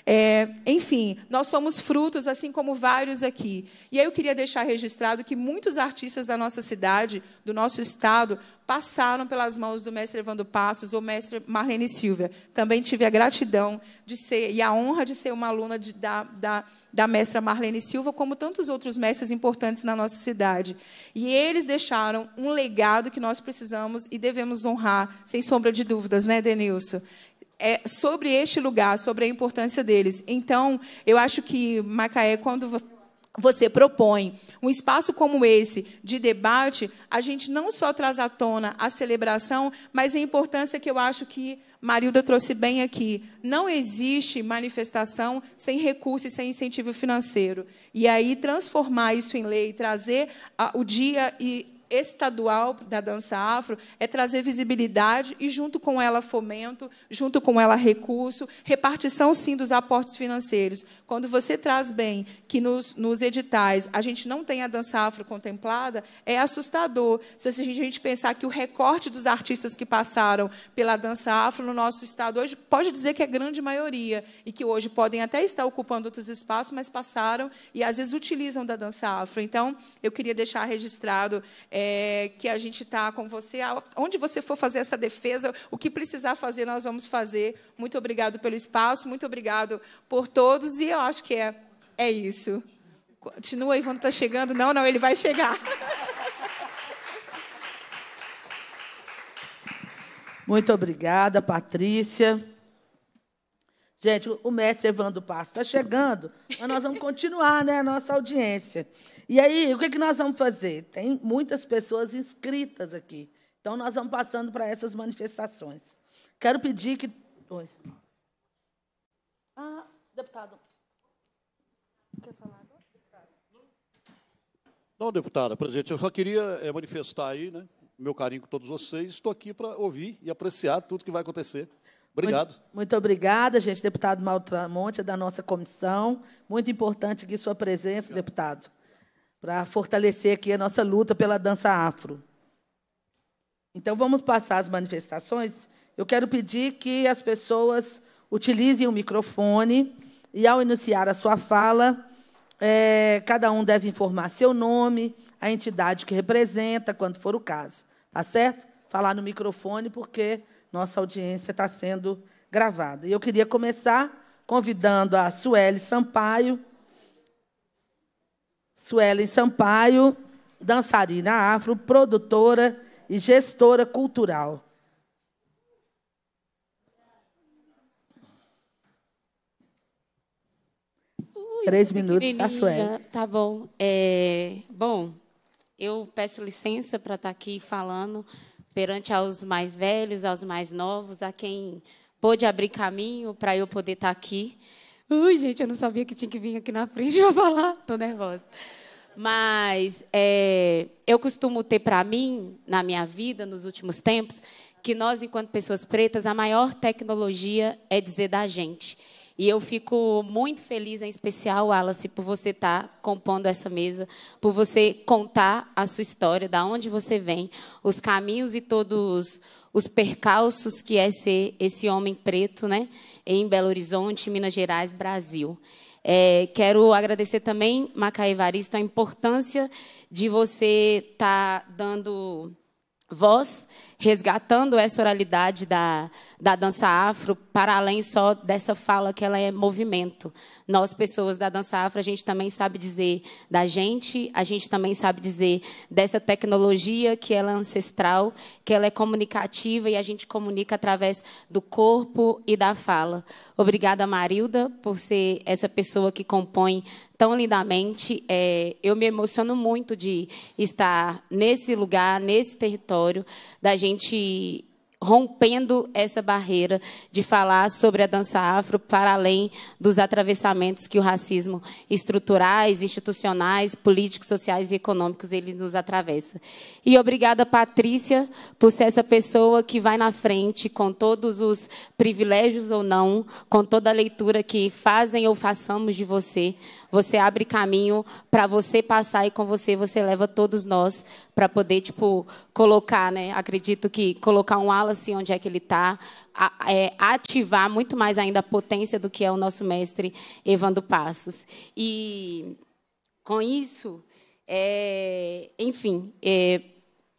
É, enfim, nós somos frutos, assim como vários aqui. E aí eu queria deixar registrado que muitos artistas da nossa cidade, do nosso estado, passaram pelas mãos do mestre Evandro Passos ou mestre Marlene Silvia. Também tive a gratidão de ser e a honra de ser uma aluna de, da, da, da mestra Marlene Silva, como tantos outros mestres importantes na nossa cidade. E eles deixaram um legado que nós precisamos e devemos honrar, sem sombra de dúvidas, né, Denilson? é, sobre este lugar, sobre a importância deles. Então, eu acho que Macaé, quando você propõe um espaço como esse de debate, a gente não só traz à tona a celebração, mas a importância que eu acho que Marilda trouxe bem aqui. Não existe manifestação sem recurso e sem incentivo financeiro. E aí transformar isso em lei, trazer o dia e estadual da dança afro é trazer visibilidade e, junto com ela, fomento, junto com ela, recurso, repartição, sim, dos aportes financeiros. Quando você traz bem que nos, nos editais a gente não tem a dança afro contemplada, é assustador. Se a gente pensar que o recorte dos artistas que passaram pela dança afro no nosso estado hoje, pode dizer que é grande maioria e que hoje podem até estar ocupando outros espaços, mas passaram e, às vezes, utilizam da dança afro. Então, eu queria deixar registrado é, que a gente está com você. Onde você for fazer essa defesa, o que precisar fazer, nós vamos fazer. Muito obrigado pelo espaço, muito obrigado por todos. E eu acho que é, é isso. Continua, Ivan está chegando. Não, não, ele vai chegar. Muito obrigada, Patrícia. Gente, o mestre Evandro Passo está chegando, mas nós vamos continuar né, a nossa audiência. E aí, o que, é que nós vamos fazer? Tem muitas pessoas inscritas aqui. Então, nós vamos passando para essas manifestações. Quero pedir que. Oi. Ah, deputado. Quer falar agora? Não, deputada, presidente, eu só queria eh, manifestar aí, né? meu carinho com todos vocês. Estou aqui para ouvir e apreciar tudo que vai acontecer. Obrigado. Muito, muito obrigada, gente. Deputado Mauro Tramonte, é da nossa comissão. Muito importante aqui sua presença, Obrigado. deputado, para fortalecer aqui a nossa luta pela dança afro. Então, vamos passar as manifestações. Eu quero pedir que as pessoas utilizem o microfone e, ao iniciar a sua fala, é, cada um deve informar seu nome, a entidade que representa, quando for o caso. Tá certo? Falar no microfone, porque nossa audiência está sendo gravada. E eu queria começar convidando a Sueli Sampaio. Suelen Sampaio, dançarina afro, produtora e gestora cultural. Três minutos, tá, a Sueli. Tá bom. É, bom, eu peço licença para estar tá aqui falando perante aos mais velhos, aos mais novos, a quem pôde abrir caminho para eu poder estar tá aqui. Ui, gente, eu não sabia que tinha que vir aqui na frente para falar, estou nervosa. Mas é, eu costumo ter para mim, na minha vida, nos últimos tempos, que nós, enquanto pessoas pretas, a maior tecnologia é dizer da gente. E eu fico muito feliz, em especial, Wallace, por você estar tá compondo essa mesa, por você contar a sua história, da onde você vem, os caminhos e todos os percalços que é ser esse homem preto, né? Em Belo Horizonte, Minas Gerais, Brasil. É, quero agradecer também, Macaé Varista, a importância de você estar tá dando voz resgatando essa oralidade da, da dança afro, para além só dessa fala que ela é movimento. Nós, pessoas da dança afro, a gente também sabe dizer da gente, a gente também sabe dizer dessa tecnologia que ela é ancestral, que ela é comunicativa e a gente comunica através do corpo e da fala. Obrigada, Marilda, por ser essa pessoa que compõe tão lindamente. É, eu me emociono muito de estar nesse lugar, nesse território, da gente gente rompendo essa barreira de falar sobre a dança afro para além dos atravessamentos que o racismo estruturais, institucionais, políticos, sociais e econômicos ele nos atravessa. E obrigada Patrícia por ser essa pessoa que vai na frente com todos os privilégios ou não, com toda a leitura que fazem ou façamos de você, você abre caminho para você passar e com você você leva todos nós para poder, tipo, colocar, né? Acredito que colocar um Wallace onde é que ele está, é, ativar muito mais ainda a potência do que é o nosso mestre Evandro Passos. E com isso, é, enfim. É,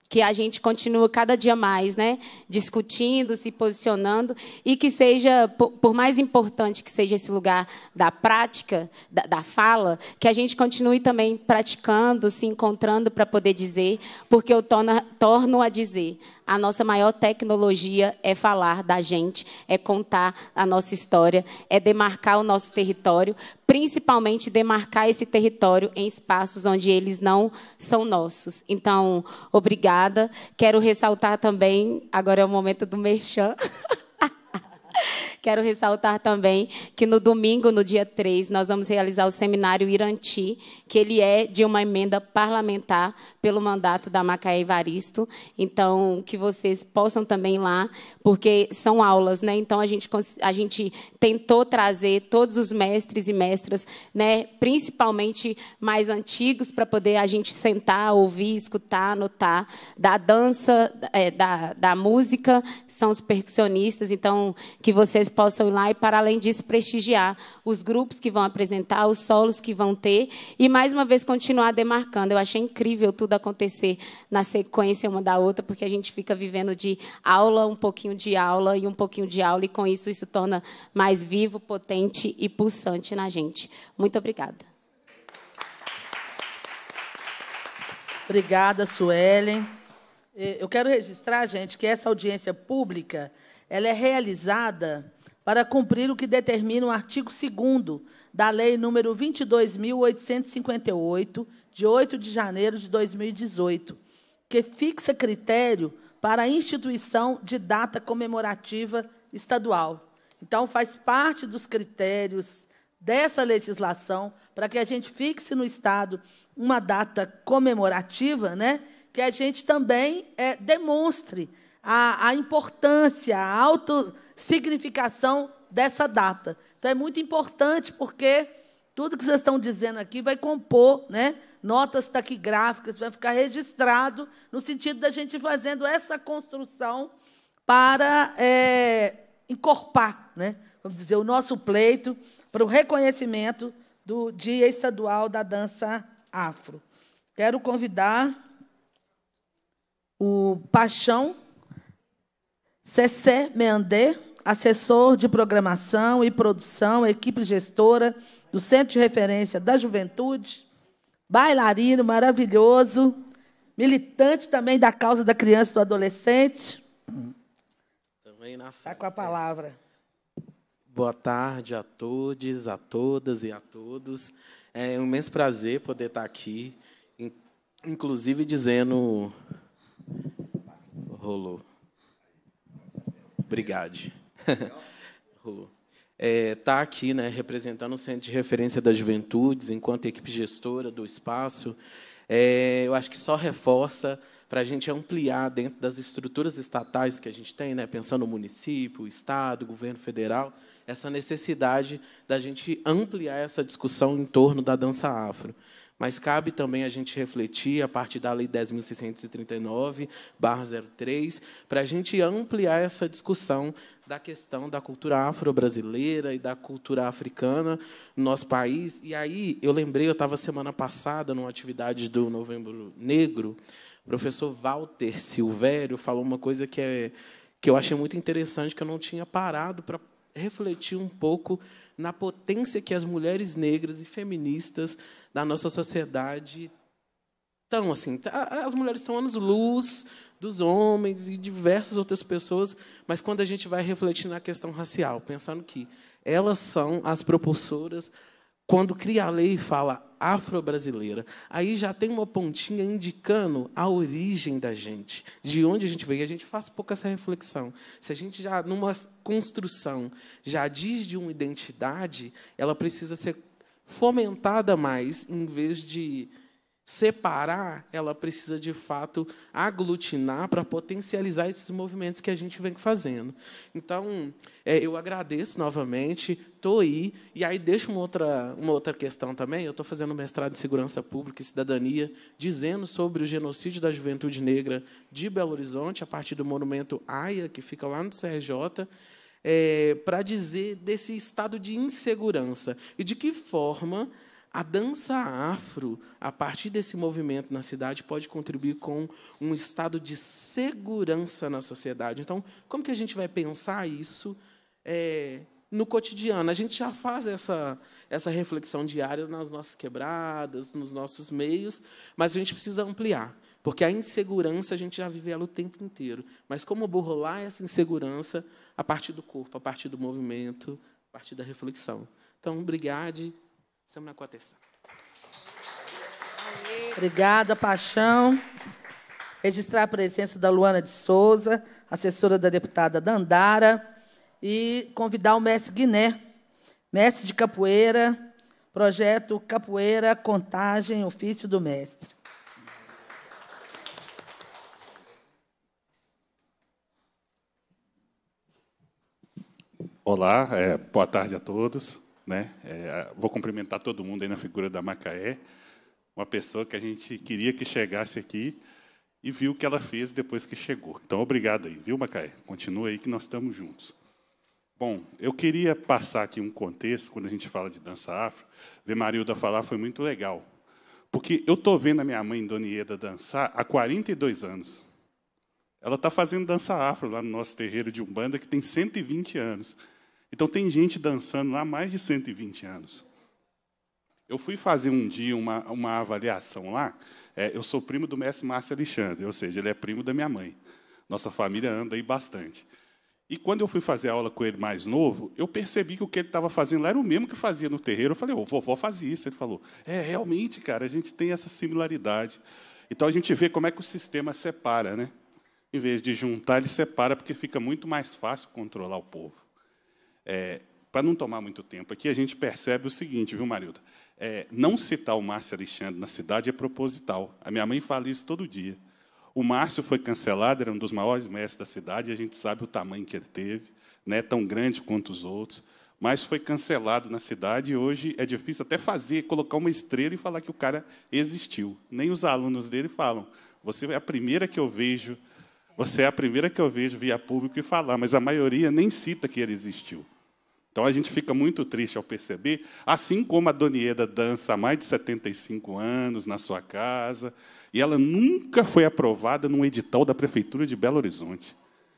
que a gente continue cada dia mais, né, discutindo, se posicionando e que seja, por, mais importante que seja esse lugar da prática, da, da fala, que a gente continue também praticando, se encontrando para poder dizer, porque eu torno, torno a dizer, a nossa maior tecnologia é falar da gente, é contar a nossa história, é demarcar o nosso território principalmente demarcar esse território em espaços onde eles não são nossos. Então, obrigada. Quero ressaltar também, agora é o momento do merchan. Quero ressaltar também que no domingo, no dia 3, nós vamos realizar o seminário Iranti, que ele é de uma emenda parlamentar pelo mandato da Macaé Evaristo. Então, que vocês possam também lá, porque são aulas, né? Então, a gente, a gente tentou trazer todos os mestres e mestras, né? principalmente mais antigos, para poder a gente sentar, ouvir, escutar, anotar, da dança, é, da, da música, são os percussionistas. Então, que vocês possam ir lá e, para além disso, prestigiar os grupos que vão apresentar, os solos que vão ter e, mais uma vez, continuar demarcando. Eu achei incrível tudo acontecer na sequência uma da outra, porque a gente fica vivendo de aula, um pouquinho de aula e um pouquinho de aula, e com isso, isso torna mais vivo, potente e pulsante na gente. Muito obrigada. Obrigada, Suelen. Eh, eu quero registrar, gente, que essa audiência pública ela é realizada para cumprir o que determina o artigo 2 da Lei Número 22.858, de 8 de janeiro de 2018, que fixa critério para a instituição de data comemorativa estadual. Então, faz parte dos critérios dessa legislação para que a gente fixe no Estado uma data comemorativa, né? que a gente também é, demonstre a, a importância, a autossignificação dessa data. Então é muito importante porque tudo que vocês estão dizendo aqui vai compor, né? Notas taquigráficas, vai ficar registrado no sentido da gente fazendo essa construção para é, encorpar, né? Vamos dizer, o nosso pleito para o reconhecimento do Dia Estadual da Dança Afro. Quero convidar o Paixão Cessé Meandé, assessor de programação e produção, equipe gestora do Centro de Referência da Juventude, bailarino maravilhoso, militante também da causa da criança e do adolescente. Também na Está com a palavra. Boa tarde a todos, a todas e a todos. É um imenso prazer poder estar aqui, inclusive dizendo. Rolou. Obrigado. Rolou. Está é, aqui né, representando o Centro de Referência das Juventudes, enquanto equipe gestora do espaço. É, eu acho que só reforça para a gente ampliar dentro das estruturas estatais que a gente tem, né, pensando no município, Estado, governo federal, essa necessidade da gente ampliar essa discussão em torno da dança afro. Mas cabe também a gente refletir a partir da Lei 10.639-03, para a gente ampliar essa discussão da questão da cultura afro-brasileira e da cultura africana no nosso país. E aí eu lembrei, eu estava semana passada numa atividade do Novembro Negro, o professor Walter Silvério falou uma coisa que, é, que eu achei muito interessante, que eu não tinha parado para refletir um pouco na potência que as mulheres negras e feministas da nossa sociedade tão assim. Tá, as mulheres estão anos luz dos homens e diversas outras pessoas, mas quando a gente vai refletir na questão racial, pensando que elas são as propulsoras, quando cria a lei e fala afro-brasileira, aí já tem uma pontinha indicando a origem da gente, de onde a gente veio. E a gente faz pouco essa reflexão. Se a gente já, numa construção, já diz de uma identidade, ela precisa ser fomentada mais, em vez de separar, ela precisa de fato aglutinar para potencializar esses movimentos que a gente vem fazendo. Então, é, eu agradeço novamente, estou aí, e aí deixo uma outra, uma outra questão também. Eu estou fazendo mestrado em Segurança Pública e Cidadania, dizendo sobre o genocídio da juventude negra de Belo Horizonte, a partir do monumento Aia, que fica lá no CRJ é, para dizer desse estado de insegurança e de que forma a dança afro, a partir desse movimento na cidade, pode contribuir com um estado de segurança na sociedade. Então, como que a gente vai pensar isso é, no cotidiano? A gente já faz essa, essa reflexão diária nas nossas quebradas, nos nossos meios, mas a gente precisa ampliar. Porque a insegurança a gente já vive ela o tempo inteiro. Mas como burlar essa insegurança a partir do corpo, a partir do movimento, a partir da reflexão. Então, obrigado. Semana com atenção. Obrigada, Paixão. Registrar a presença da Luana de Souza, assessora da deputada Dandara, e convidar o mestre Guiné, mestre de capoeira, projeto Capoeira, Contagem, Ofício do Mestre. Olá, é, boa tarde a todos. Né? É, vou cumprimentar todo mundo aí na figura da Macaé, uma pessoa que a gente queria que chegasse aqui e viu o que ela fez depois que chegou. Então, obrigado aí, viu, Macaé? Continua aí que nós estamos juntos. Bom, eu queria passar aqui um contexto, quando a gente fala de dança afro, ver Marilda falar foi muito legal. Porque eu estou vendo a minha mãe, Dona Ieda, dançar há 42 anos. Ela está fazendo dança afro lá no nosso terreiro de Umbanda, que tem 120 anos. Então tem gente dançando lá há mais de 120 anos. Eu fui fazer um dia uma, uma avaliação lá. É, eu sou primo do mestre Márcio Alexandre, ou seja, ele é primo da minha mãe. Nossa família anda aí bastante. E quando eu fui fazer aula com ele mais novo, eu percebi que o que ele estava fazendo lá era o mesmo que fazia no terreiro. Eu falei, o vovó fazia isso. Ele falou, é, realmente, cara, a gente tem essa similaridade. Então a gente vê como é que o sistema separa, né? Em vez de juntar, ele separa, porque fica muito mais fácil controlar o povo. É, Para não tomar muito tempo aqui, a gente percebe o seguinte, viu, Marilda? É, não citar o Márcio Alexandre na cidade é proposital. A minha mãe fala isso todo dia. O Márcio foi cancelado, era um dos maiores mestres da cidade, e a gente sabe o tamanho que ele teve, né, tão grande quanto os outros, mas foi cancelado na cidade e hoje é difícil até fazer, colocar uma estrela e falar que o cara existiu. Nem os alunos dele falam. Você é a primeira que eu vejo, você é a primeira que eu vejo via público e falar, mas a maioria nem cita que ele existiu. Então a gente fica muito triste ao perceber, assim como a Donieda dança há mais de 75 anos na sua casa, e ela nunca foi aprovada num edital da Prefeitura de Belo Horizonte.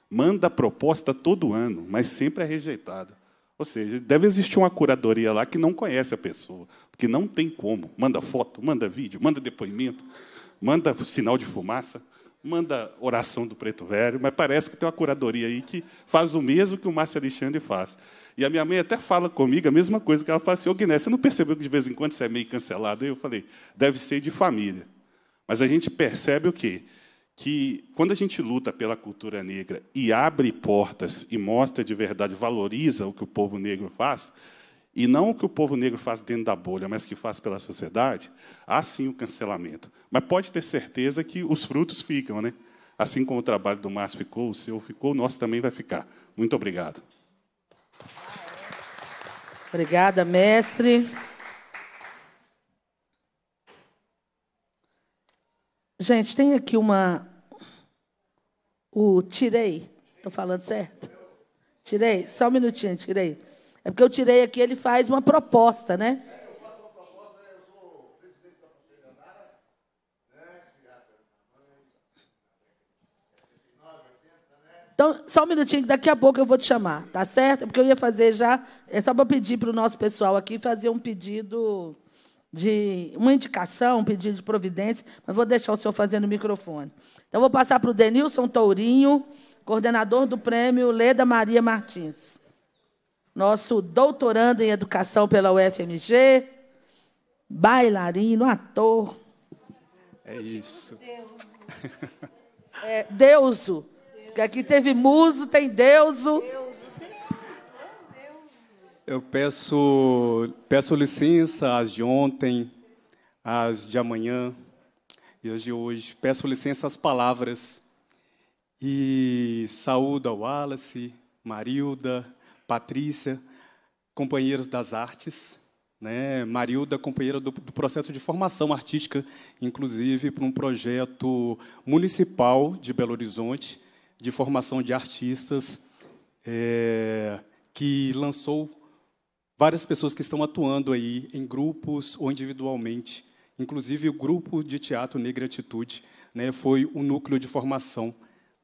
Manda proposta todo ano, mas sempre é rejeitada. Ou seja, deve existir uma curadoria lá que não conhece a pessoa, porque não tem como. Manda foto, manda vídeo, manda depoimento, manda sinal de fumaça manda oração do preto velho, mas parece que tem uma curadoria aí que faz o mesmo que o Márcio Alexandre faz. E a minha mãe até fala comigo a mesma coisa, que ela fala assim, ô Guiné, você não percebeu que de vez em quando você é meio cancelado? Eu falei, deve ser de família. Mas a gente percebe o quê? Que quando a gente luta pela cultura negra e abre portas e mostra de verdade, valoriza o que o povo negro faz, e não o que o povo negro faz dentro da bolha, mas que faz pela sociedade, há sim o cancelamento. Mas pode ter certeza que os frutos ficam, né? Assim como o trabalho do Márcio ficou, o seu ficou, o nosso também vai ficar. Muito obrigado. Obrigada, mestre. Gente, tem aqui uma. O tirei. Estou falando certo? Tirei. Só um minutinho, tirei. É porque eu tirei aqui, ele faz uma proposta, né? Então, só um minutinho, que daqui a pouco eu vou te chamar, tá certo? Porque eu ia fazer já, é só para pedir para o nosso pessoal aqui fazer um pedido de uma indicação, um pedido de providência, mas vou deixar o senhor fazendo o microfone. Então, vou passar para o Denilson Tourinho, coordenador do prêmio Leda Maria Martins, nosso doutorando em educação pela UFMG, bailarino, ator. É isso. Deuso. É, Deuso. Porque aqui teve muso, tem deuso. Eu peço, peço licença às de ontem, às de amanhã e às de hoje. Peço licença às palavras. E saúdo a Wallace, Marilda, Patrícia, companheiros das artes. Né? Marilda, companheira do, do processo de formação artística, inclusive para um projeto municipal de Belo Horizonte, de formação de artistas é, que lançou várias pessoas que estão atuando aí em grupos ou individualmente. Inclusive, o grupo de teatro Negra Atitude né, foi o um núcleo de formação,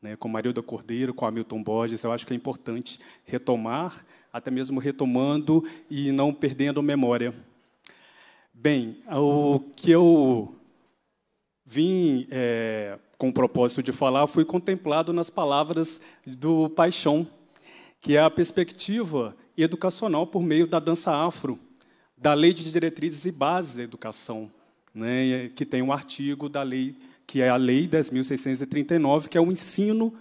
né, com Marilda Cordeiro, com Hamilton Borges. Eu acho que é importante retomar, até mesmo retomando e não perdendo memória. Bem, o que eu vim é, com o propósito de falar, fui contemplado nas palavras do Paixão, que é a perspectiva educacional por meio da dança afro, da Lei de Diretrizes e Bases da Educação, né, é, que tem um artigo da lei que é a Lei 10.639, que é o ensino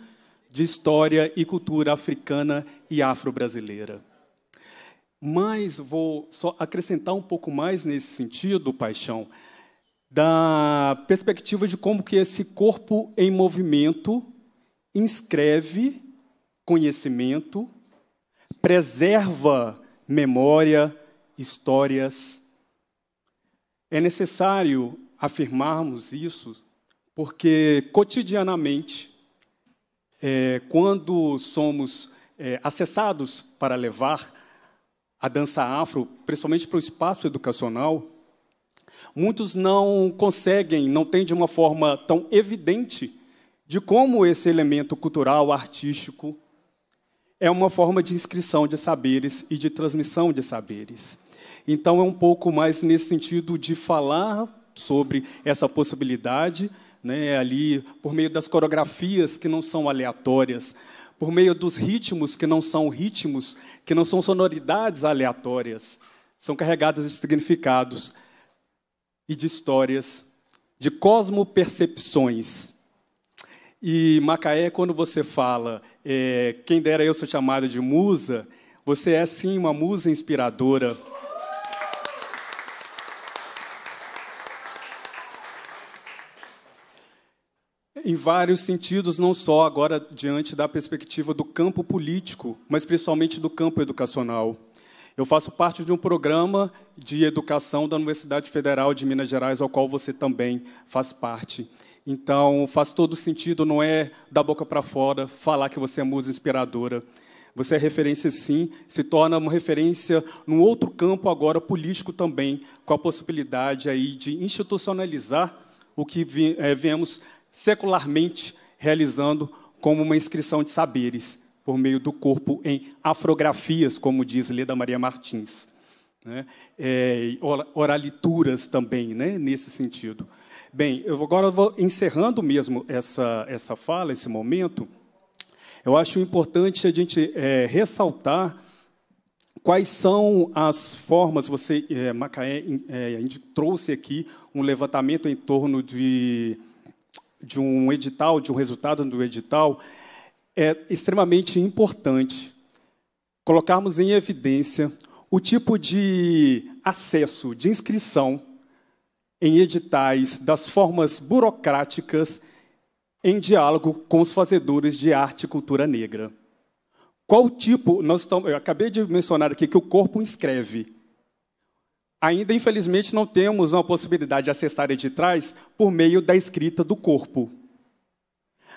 de história e cultura africana e afro-brasileira. Mas vou só acrescentar um pouco mais nesse sentido, Paixão, da perspectiva de como que esse corpo em movimento inscreve conhecimento, preserva memória, histórias. É necessário afirmarmos isso porque cotidianamente, é, quando somos é, acessados para levar a dança afro, principalmente para o espaço educacional, Muitos não conseguem, não têm de uma forma tão evidente de como esse elemento cultural, artístico, é uma forma de inscrição de saberes e de transmissão de saberes. Então, é um pouco mais nesse sentido de falar sobre essa possibilidade, né, ali por meio das coreografias que não são aleatórias, por meio dos ritmos que não são ritmos, que não são sonoridades aleatórias, são carregadas de significados e de histórias, de cosmopercepções. E Macaé, quando você fala, é, quem dera eu ser chamada de musa, você é sim uma musa inspiradora. em vários sentidos, não só agora diante da perspectiva do campo político, mas principalmente do campo educacional. Eu faço parte de um programa de educação da Universidade Federal de Minas Gerais, ao qual você também faz parte. Então, faz todo sentido, não é da boca para fora falar que você é musa inspiradora. Você é referência, sim, se torna uma referência num outro campo agora político também, com a possibilidade aí de institucionalizar o que eh, viemos secularmente realizando como uma inscrição de saberes por meio do corpo em afrografias, como diz Leda Maria Martins. Né? É, oralituras também, né? nesse sentido. Bem, eu agora vou encerrando mesmo essa, essa fala, esse momento. Eu acho importante a gente é, ressaltar quais são as formas, você, é, Macaé, é, a gente trouxe aqui um levantamento em torno de, de um edital, de um resultado do edital, é extremamente importante colocarmos em evidência o tipo de acesso, de inscrição em editais, das formas burocráticas em diálogo com os fazedores de arte e cultura negra. Qual tipo, nós estamos, eu acabei de mencionar aqui que o corpo inscreve. Ainda, infelizmente, não temos uma possibilidade de acessar editais por meio da escrita do corpo.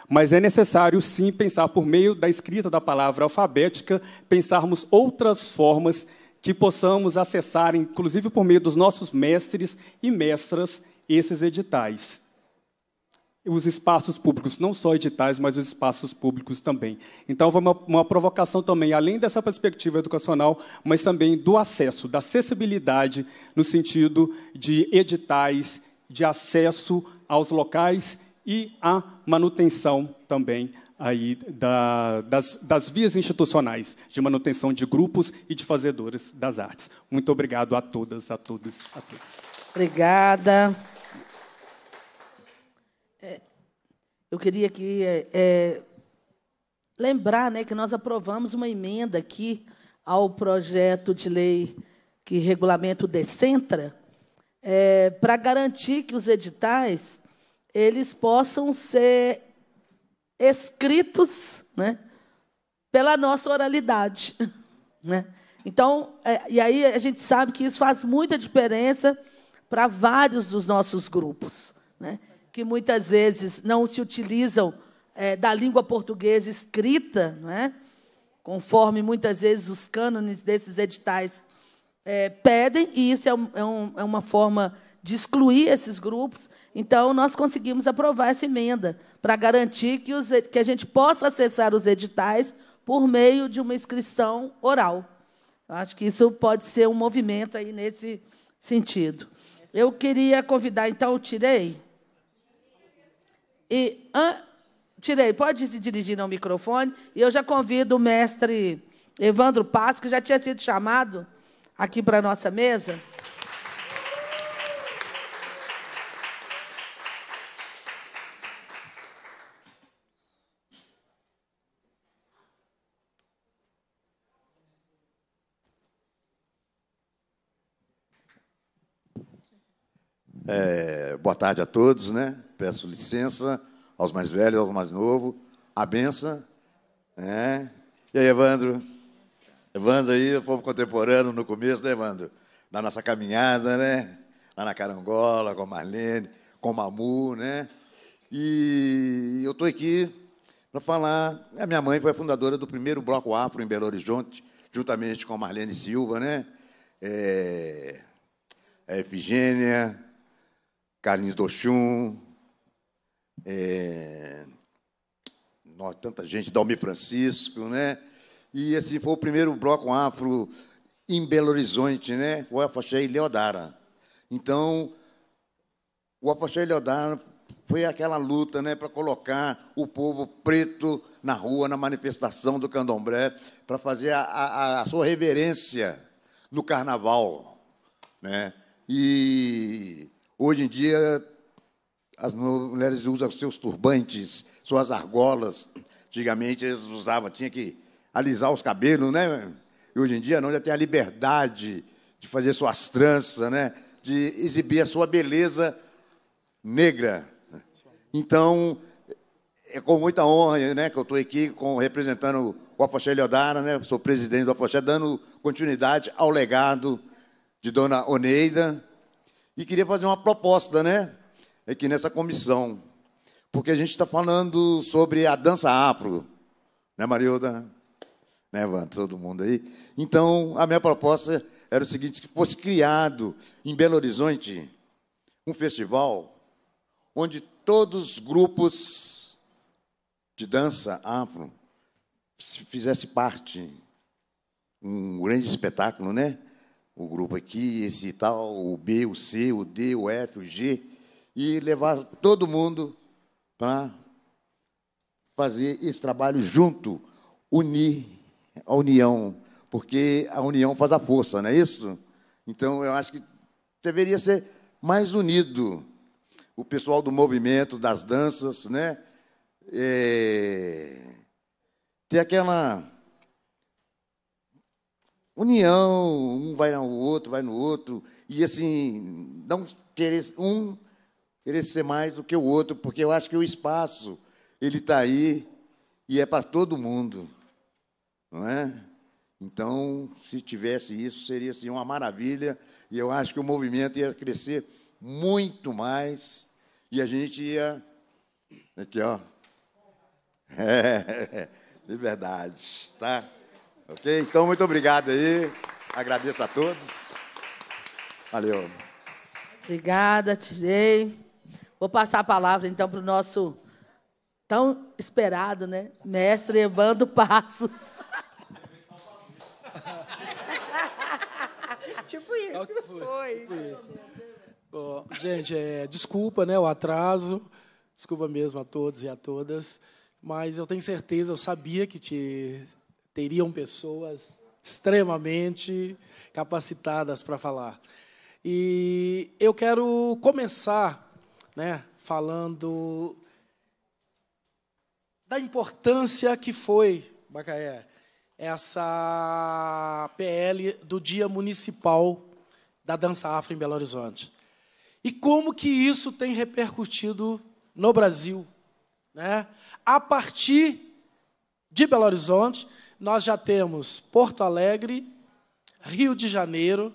Mas é necessário, sim, pensar por meio da escrita da palavra alfabética, pensarmos outras formas que possamos acessar, inclusive por meio dos nossos mestres e mestras, esses editais. Os espaços públicos, não só editais, mas os espaços públicos também. Então, foi uma, uma provocação também, além dessa perspectiva educacional, mas também do acesso, da acessibilidade, no sentido de editais, de acesso aos locais e a manutenção também aí da, das, das vias institucionais de manutenção de grupos e de fazedores das artes. Muito obrigado a todas, a todos, a todos. Obrigada. É, eu queria que é, é, lembrar né, que nós aprovamos uma emenda aqui ao projeto de lei que regulamenta o Decentra, é, para garantir que os editais eles possam ser escritos né, pela nossa oralidade. Né? Então, é, e aí a gente sabe que isso faz muita diferença para vários dos nossos grupos, né? que muitas vezes não se utilizam é, da língua portuguesa escrita, né? conforme muitas vezes os cânones desses editais é, pedem, e isso é, um, é, é uma forma de excluir esses grupos. Então, nós conseguimos aprovar essa emenda para garantir que, os, que a gente possa acessar os editais por meio de uma inscrição oral. Eu acho que isso pode ser um movimento aí nesse sentido. Eu queria convidar, então, o Tirei. E, an, Tirei, pode se dirigir ao microfone. E eu já convido o mestre Evandro Passos, que já tinha sido chamado aqui para a nossa mesa. É, boa tarde a todos, né? Peço licença aos mais velhos, aos mais novos. A benção. Né? E aí, Evandro? Evandro aí, povo contemporâneo no começo, né, Evandro? Na nossa caminhada, né? Lá na Carangola, com a Marlene, com o Mamu, né? E eu estou aqui para falar. A minha mãe foi fundadora do primeiro Bloco Afro em Belo Horizonte, juntamente com a Marlene Silva, né? É, a Efigênia, Carlinhos Doxum, é, tanta gente, Dalmir Francisco, né? E assim foi o primeiro bloco afro em Belo Horizonte, né? O Afaxé e Leodara. Então, o Afaxé e Leodara foi aquela luta, né, para colocar o povo preto na rua, na manifestação do Candomblé, para fazer a, a, a sua reverência no carnaval, né? E Hoje em dia, as mulheres usam seus turbantes, suas argolas. Antigamente, eles usavam, tinha que alisar os cabelos, né? E hoje em dia, não, já tem a liberdade de fazer suas tranças, né? De exibir a sua beleza negra. Então, é com muita honra né, que eu estou aqui com, representando o Apoché Leodara, né, sou presidente do Apoché, dando continuidade ao legado de Dona Oneida, e queria fazer uma proposta, né? Aqui nessa comissão. Porque a gente está falando sobre a dança afro. Né, Marilda? Né, Van? Todo mundo aí. Então, a minha proposta era o seguinte: que fosse criado em Belo Horizonte um festival onde todos os grupos de dança afro fizessem parte. Um grande espetáculo, né? o grupo aqui, esse tal, o B, o C, o D, o F, o G, e levar todo mundo para fazer esse trabalho junto, unir a união, porque a união faz a força, não é isso? Então eu acho que deveria ser mais unido o pessoal do movimento, das danças, né? É... aquela união, um vai no outro, vai no outro, e assim, não querer um querer ser mais do que o outro, porque eu acho que o espaço, ele está aí e é para todo mundo, não é? Então, se tivesse isso, seria assim, uma maravilha, e eu acho que o movimento ia crescer muito mais, e a gente ia. Aqui, ó. É, liberdade, é, é, é tá? Ok? Então, muito obrigado aí. Agradeço a todos. Valeu. Obrigada, Tirei. Vou passar a palavra, então, para o nosso tão esperado, né? Mestre Evando Passos. tipo isso. o que foi. foi. Tipo isso. Bom, gente, é, desculpa né, o atraso. Desculpa mesmo a todos e a todas. Mas eu tenho certeza, eu sabia que te teriam pessoas extremamente capacitadas para falar. E eu quero começar né, falando da importância que foi, Macaé, essa PL do Dia Municipal da Dança Afro em Belo Horizonte. E como que isso tem repercutido no Brasil, né? A partir de Belo Horizonte nós já temos Porto Alegre, Rio de Janeiro,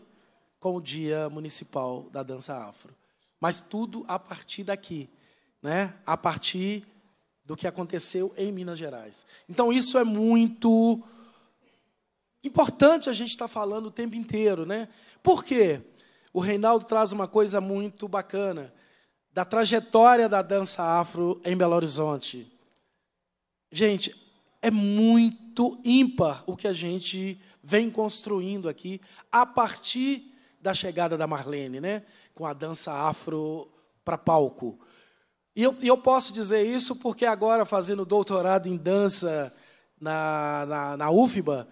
com o Dia Municipal da Dança Afro. Mas tudo a partir daqui, né? a partir do que aconteceu em Minas Gerais. Então, isso é muito importante a gente estar tá falando o tempo inteiro. Né? Por quê? O Reinaldo traz uma coisa muito bacana da trajetória da dança afro em Belo Horizonte. Gente, é muito ímpar o que a gente vem construindo aqui a partir da chegada da Marlene, né? com a dança afro para palco. E eu, eu, posso dizer isso porque agora, fazendo doutorado em dança na, na, na UFBA,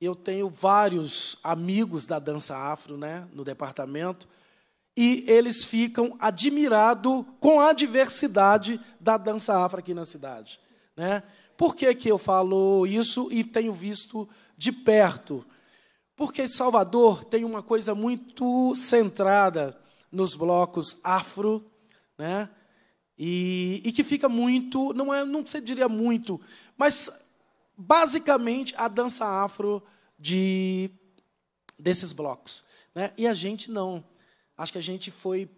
eu tenho vários amigos da dança afro né, no departamento, e eles ficam admirados com a diversidade da dança afro aqui na cidade. Né? Por que, que eu falo isso e tenho visto de perto? Porque Salvador tem uma coisa muito centrada nos blocos afro, né? E, e que fica muito, não é, não se diria muito, mas basicamente a dança afro de desses blocos, né? E a gente não. Acho que a gente foi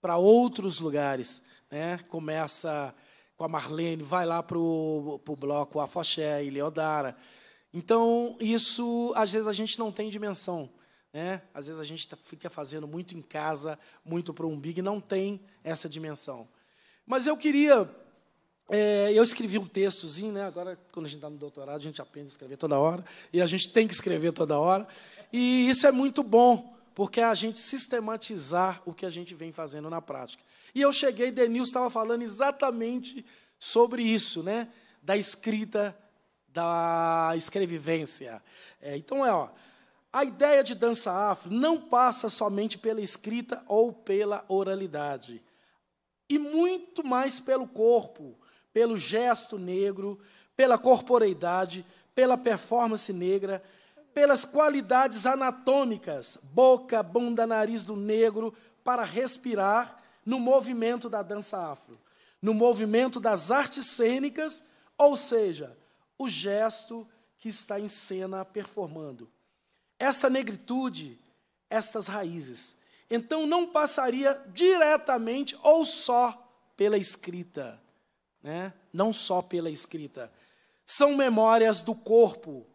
para outros lugares, né? Começa com a Marlene, vai lá para o bloco Afoxé e Leodara. Então, isso às vezes a gente não tem dimensão. Né? Às vezes a gente tá, fica fazendo muito em casa, muito para o umbigo, e não tem essa dimensão. Mas eu queria. É, eu escrevi um textozinho, né? agora, quando a gente está no doutorado, a gente aprende a escrever toda hora, e a gente tem que escrever toda hora, e isso é muito bom porque é a gente sistematizar o que a gente vem fazendo na prática. E eu cheguei, Denilson estava falando exatamente sobre isso, né? Da escrita, da escrevivência. É, então é, ó, a ideia de dança afro não passa somente pela escrita ou pela oralidade, e muito mais pelo corpo, pelo gesto negro, pela corporeidade, pela performance negra, pelas qualidades anatômicas, boca, bunda, nariz do negro, para respirar no movimento da dança afro, no movimento das artes cênicas, ou seja, o gesto que está em cena performando. Esta negritude, estas raízes. Então não passaria diretamente ou só pela escrita, né? Não só pela escrita. São memórias do corpo,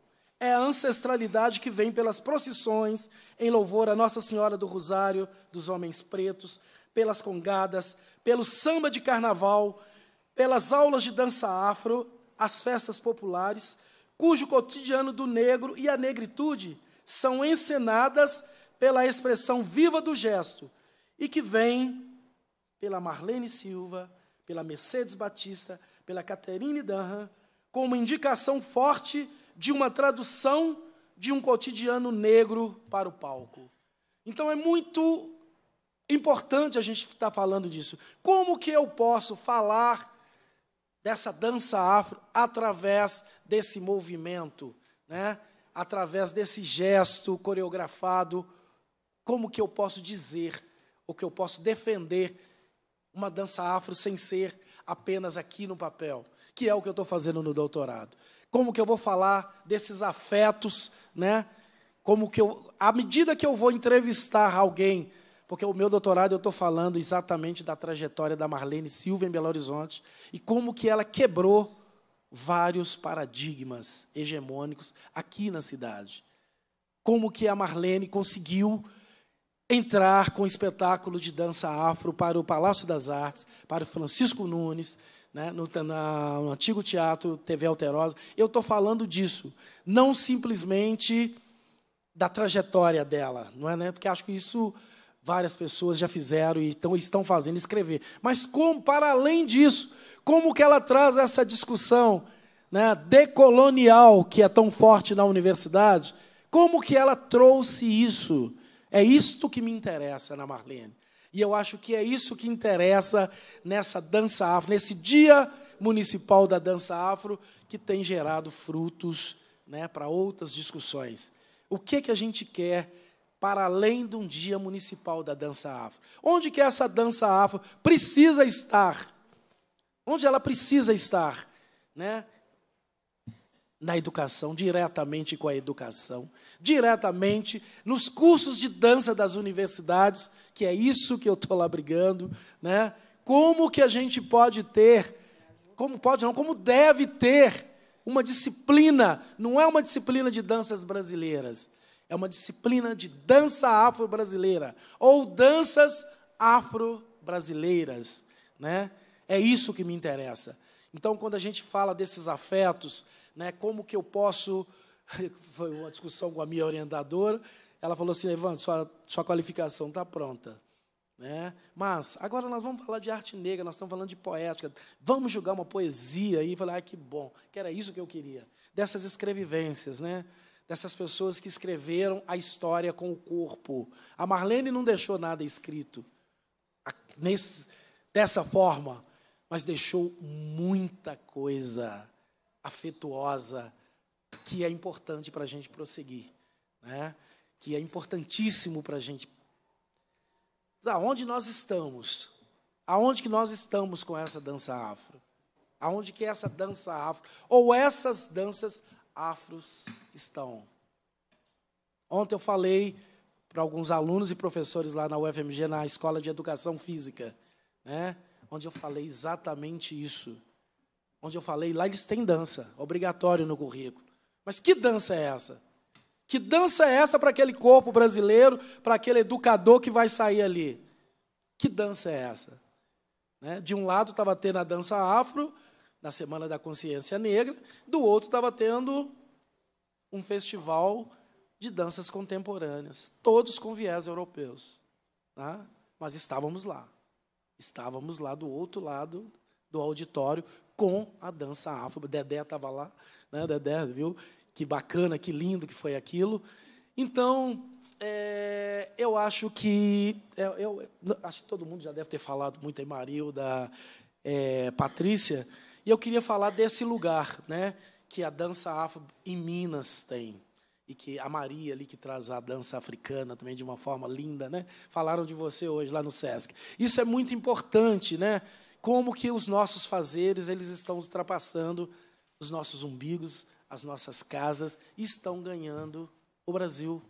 é a ancestralidade que vem pelas procissões em louvor à Nossa Senhora do Rosário, dos homens pretos, pelas congadas, pelo samba de carnaval, pelas aulas de dança afro, as festas populares, cujo cotidiano do negro e a negritude são encenadas pela expressão viva do gesto, e que vem pela Marlene Silva, pela Mercedes Batista, pela Caterine com como indicação forte de uma tradução de um cotidiano negro para o palco. Então é muito importante a gente estar falando disso. Como que eu posso falar dessa dança afro através desse movimento, né? através desse gesto coreografado? Como que eu posso dizer, ou que eu posso defender uma dança afro sem ser apenas aqui no papel, que é o que eu estou fazendo no doutorado como que eu vou falar desses afetos, né? Como que eu, à medida que eu vou entrevistar alguém, porque o meu doutorado eu estou falando exatamente da trajetória da Marlene Silva em Belo Horizonte e como que ela quebrou vários paradigmas hegemônicos aqui na cidade. Como que a Marlene conseguiu entrar com o espetáculo de dança afro para o Palácio das Artes, para o Francisco Nunes, né, no, na, no antigo teatro TV Alterosa. Eu estou falando disso, não simplesmente da trajetória dela, não é? Né? Porque acho que isso várias pessoas já fizeram e estão, estão fazendo escrever. Mas como, para além disso, como que ela traz essa discussão né, decolonial que é tão forte na universidade? Como que ela trouxe isso? É isto que me interessa na Marlene. E eu acho que é isso que interessa nessa dança afro, nesse dia municipal da dança afro, que tem gerado frutos né, para outras discussões. O que, que a gente quer para além de um dia municipal da dança afro? Onde que essa dança afro precisa estar? Onde ela precisa estar? Né? na educação, diretamente com a educação, diretamente nos cursos de dança das universidades, que é isso que eu estou lá brigando, né? Como que a gente pode ter, como pode não, como deve ter uma disciplina, não é uma disciplina de danças brasileiras, é uma disciplina de dança afro-brasileira, ou danças afro-brasileiras, né? É isso que me interessa. Então, quando a gente fala desses afetos, né, como que eu posso foi uma discussão com a minha orientadora, ela falou assim, Evandro, sua, sua qualificação está pronta. Né? Mas agora nós vamos falar de arte negra, nós estamos falando de poética, vamos julgar uma poesia e falar, ah, que bom, que era isso que eu queria. Dessas escrevivências, né? dessas pessoas que escreveram a história com o corpo. A Marlene não deixou nada escrito nesse, dessa forma, mas deixou muita coisa afetuosa que é importante para a gente prosseguir. Né? que é importantíssimo para a gente. Aonde nós estamos? Aonde que nós estamos com essa dança afro? Aonde que essa dança afro, ou essas danças afros estão? Ontem eu falei para alguns alunos e professores lá na UFMG, na Escola de Educação Física, né? onde eu falei exatamente isso. Onde eu falei, lá eles têm dança, obrigatório no currículo. Mas que dança é essa? Que dança é essa para aquele corpo brasileiro, para aquele educador que vai sair ali? Que dança é essa? Né? De um lado estava tendo a dança afro, na Semana da Consciência Negra, do outro estava tendo um festival de danças contemporâneas, todos com viés europeus. Tá? Mas estávamos lá. Estávamos lá do outro lado do auditório com a dança afro. Dedé estava lá, né? Dedé, viu? que bacana, que lindo que foi aquilo. Então, é, eu acho que. Eu, é, eu, acho que todo mundo já deve ter falado muito em Marilda, é, Patrícia, e eu queria falar desse lugar né, que a dança afro em Minas tem. E que a Maria ali que traz a dança africana também de uma forma linda, né? Falaram de você hoje lá no Sesc. Isso é muito importante, né? Como que os nossos fazeres eles estão ultrapassando os nossos umbigos, as nossas casas, estão ganhando o Brasil.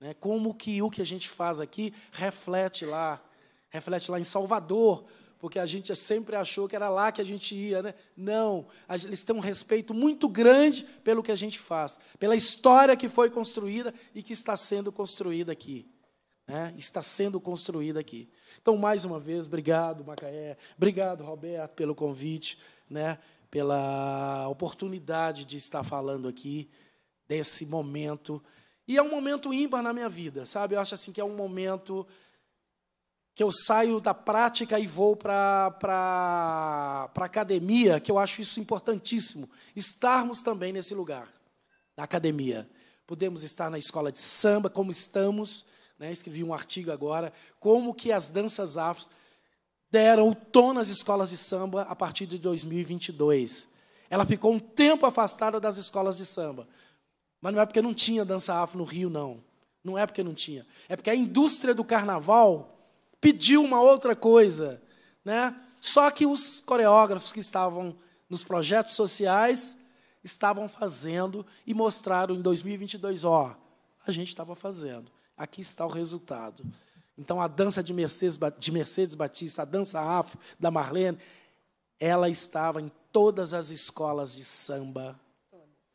Né? Como que o que a gente faz aqui reflete lá, reflete lá em Salvador, porque a gente sempre achou que era lá que a gente ia. Né? Não, eles têm um respeito muito grande pelo que a gente faz, pela história que foi construída e que está sendo construída aqui. Né? Está sendo construída aqui. Então, mais uma vez, obrigado, Macaé, obrigado, Roberto, pelo convite. Né? pela oportunidade de estar falando aqui desse momento. E é um momento ímpar na minha vida, sabe? Eu acho assim que é um momento que eu saio da prática e vou para a academia, que eu acho isso importantíssimo. Estarmos também nesse lugar, na academia. Podemos estar na escola de samba, como estamos. Né? Escrevi um artigo agora, como que as danças afro deram o tom nas escolas de samba a partir de 2022. Ela ficou um tempo afastada das escolas de samba. Mas não é porque não tinha dança afro no Rio, não. Não é porque não tinha. É porque a indústria do carnaval pediu uma outra coisa. Né? Só que os coreógrafos que estavam nos projetos sociais estavam fazendo e mostraram em 2022, ó, a gente estava fazendo. Aqui está o resultado. Então, a dança de Mercedes, de Mercedes Batista, a dança afro da Marlene, ela estava em todas as escolas de samba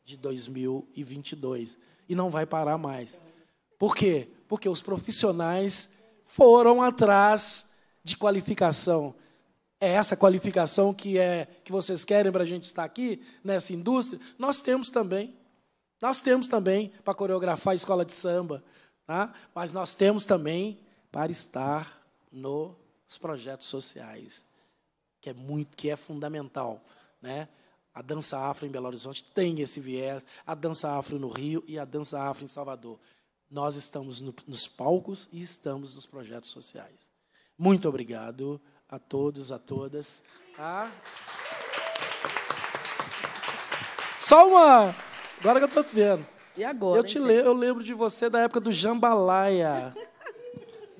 de 2022. E não vai parar mais. Por quê? Porque os profissionais foram atrás de qualificação. É essa qualificação que é que vocês querem para a gente estar aqui nessa indústria? Nós temos também. Nós temos também para coreografar a escola de samba, tá? mas nós temos também para estar nos projetos sociais, que é muito, que é fundamental, né? A dança afro em Belo Horizonte tem esse viés, a dança afro no Rio e a dança afro em Salvador. Nós estamos no, nos palcos e estamos nos projetos sociais. Muito obrigado a todos, a todas. Tá? Só uma. Agora que eu estou vendo. E agora? Eu, te le eu lembro de você da época do Jambalaya.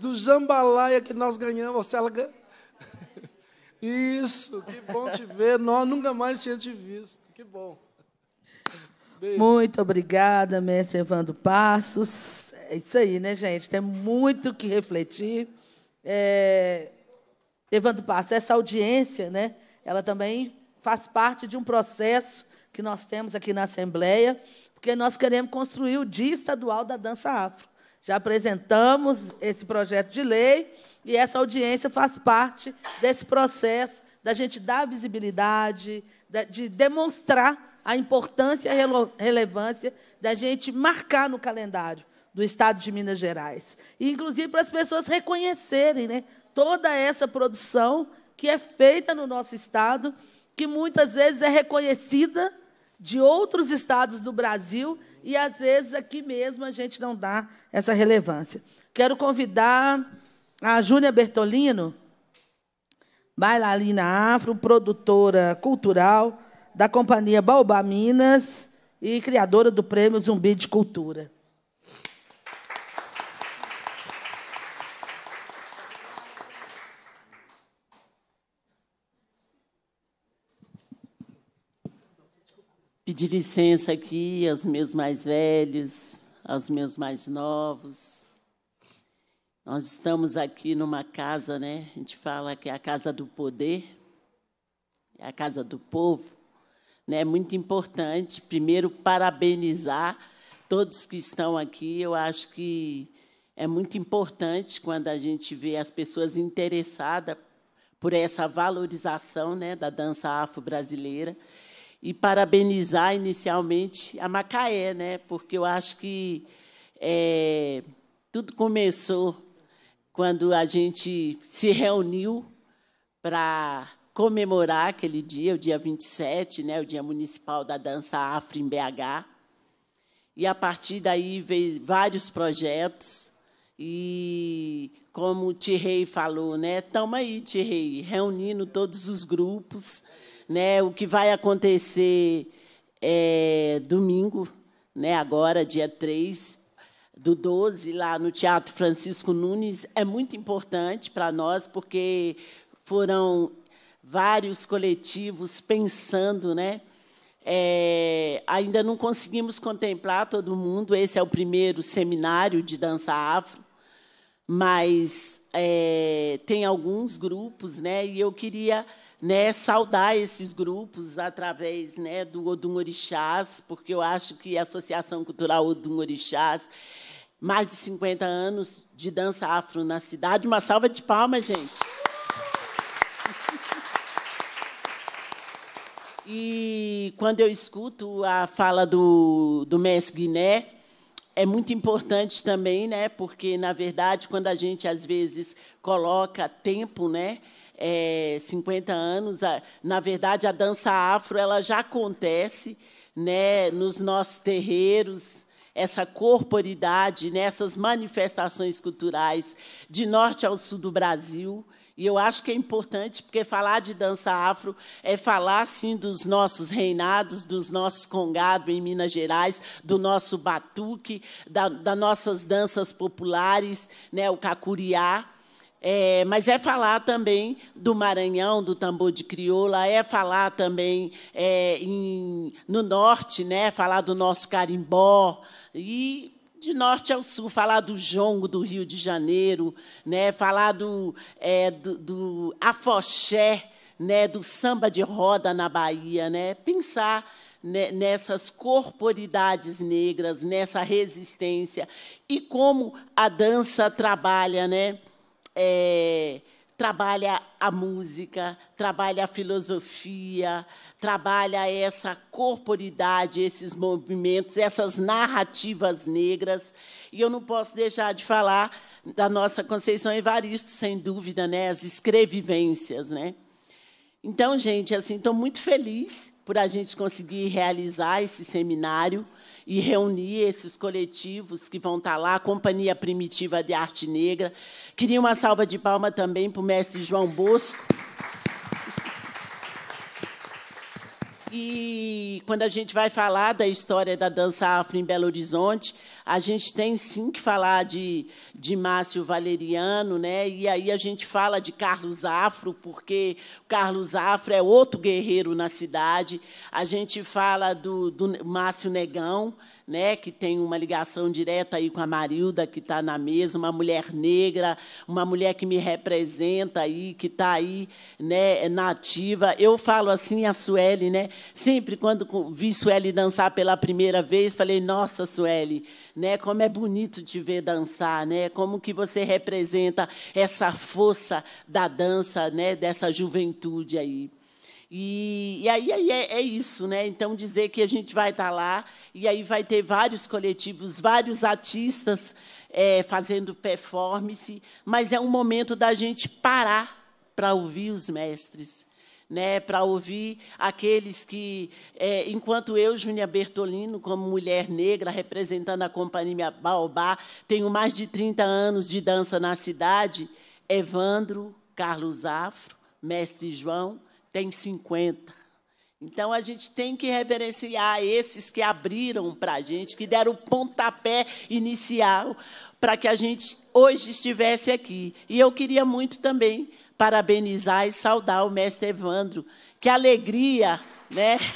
do jambalaya que nós ganhamos. ela Isso, que bom te ver. Nós nunca mais tinha te visto. Que bom. Beijo. Muito obrigada, mestre Evandro Passos. É isso aí, né, gente? Tem muito que refletir. É... Evandro Passos, essa audiência, né? Ela também faz parte de um processo que nós temos aqui na Assembleia, porque nós queremos construir o Dia Estadual da Dança Afro. Já apresentamos esse projeto de lei e essa audiência faz parte desse processo da gente dar visibilidade, de demonstrar a importância e a relevância da gente marcar no calendário do Estado de Minas Gerais. E, inclusive, para as pessoas reconhecerem né, toda essa produção que é feita no nosso Estado, que muitas vezes é reconhecida de outros estados do Brasil e às vezes aqui mesmo a gente não dá essa relevância. Quero convidar a Júlia Bertolino, bailarina afro, produtora cultural da Companhia Balbá Minas e criadora do Prêmio Zumbi de Cultura. Pedir licença aqui aos meus mais velhos, aos meus mais novos. Nós estamos aqui numa casa, né? A gente fala que é a casa do poder, é a casa do povo. Né? É muito importante, primeiro, parabenizar todos que estão aqui. Eu acho que é muito importante quando a gente vê as pessoas interessadas por essa valorização né, da dança afro-brasileira e parabenizar inicialmente a Macaé, né? Porque eu acho que é, tudo começou quando a gente se reuniu para comemorar aquele dia, o dia 27, né, o Dia Municipal da Dança Afro em BH. E a partir daí veio vários projetos e como o Tirei falou, né, estamos aí, Tirei, reunindo todos os grupos né, o que vai acontecer é, domingo, né, agora, dia 3 do 12, lá no Teatro Francisco Nunes, é muito importante para nós, porque foram vários coletivos pensando, né? É, ainda não conseguimos contemplar todo mundo. Esse é o primeiro seminário de dança afro, mas é, tem alguns grupos, né? E eu queria né, saudar esses grupos através né, do Odum Orixás, porque eu acho que a Associação Cultural Odum Orixás, mais de 50 anos de dança afro na cidade. Uma salva de palmas, gente. E quando eu escuto a fala do, do mestre Guiné, é muito importante também, né? Porque na verdade, quando a gente às vezes coloca tempo, né? é, 50 anos. Na verdade, a dança afro ela já acontece né, nos nossos terreiros, essa corporidade, nessas né, manifestações culturais de norte ao sul do Brasil. E eu acho que é importante, porque falar de dança afro é falar, sim, dos nossos reinados, dos nossos congado em Minas Gerais, do nosso batuque, da, das nossas danças populares, né, o cacuriá, é, mas é falar também do Maranhão, do tambor de crioula, é falar também é, em, no norte, né? falar do nosso carimbó, e de norte ao sul, falar do jongo do Rio de Janeiro, né? falar do, é, do, do afoxé, né? do samba de roda na Bahia, né? pensar nessas corporidades negras, nessa resistência e como a dança trabalha, né? é, trabalha a música, trabalha a filosofia, trabalha essa corporidade, esses movimentos, essas narrativas negras. E eu não posso deixar de falar da nossa Conceição Evaristo, sem dúvida, né? as escrevivências. Né? Então, gente, assim, estou muito feliz por a gente conseguir realizar esse seminário e reunir esses coletivos que vão estar lá, a Companhia Primitiva de Arte Negra. Queria uma salva de palma também para o mestre João Bosco. E quando a gente vai falar da história da dança afro em Belo Horizonte, a gente tem sim que falar de, de Márcio Valeriano, né? e aí a gente fala de Carlos Afro, porque Carlos Afro é outro guerreiro na cidade. A gente fala do, do Márcio Negão, né, que tem uma ligação direta aí com a Marilda, que está na mesa, uma mulher negra, uma mulher que me representa aí, que está aí né, é nativa. Eu falo assim a Sueli, né? Sempre quando vi Sueli dançar pela primeira vez, falei, nossa, Sueli, né? Como é bonito te ver dançar, né? Como que você representa essa força da dança, né? Dessa juventude aí. E, e aí, aí é, é, isso, né? Então dizer que a gente vai estar tá lá e aí vai ter vários coletivos, vários artistas é, fazendo performance, mas é um momento da gente parar para ouvir os mestres né, para ouvir aqueles que, é, enquanto eu, Júnia Bertolino, como mulher negra, representando a Companhia Baobá, tenho mais de 30 anos de dança na cidade, Evandro, Carlos Afro, Mestre João, tem 50. Então, a gente tem que reverenciar esses que abriram para a gente, que deram o pontapé inicial para que a gente hoje estivesse aqui. E eu queria muito também parabenizar e saudar o mestre Evandro. Que alegria, né?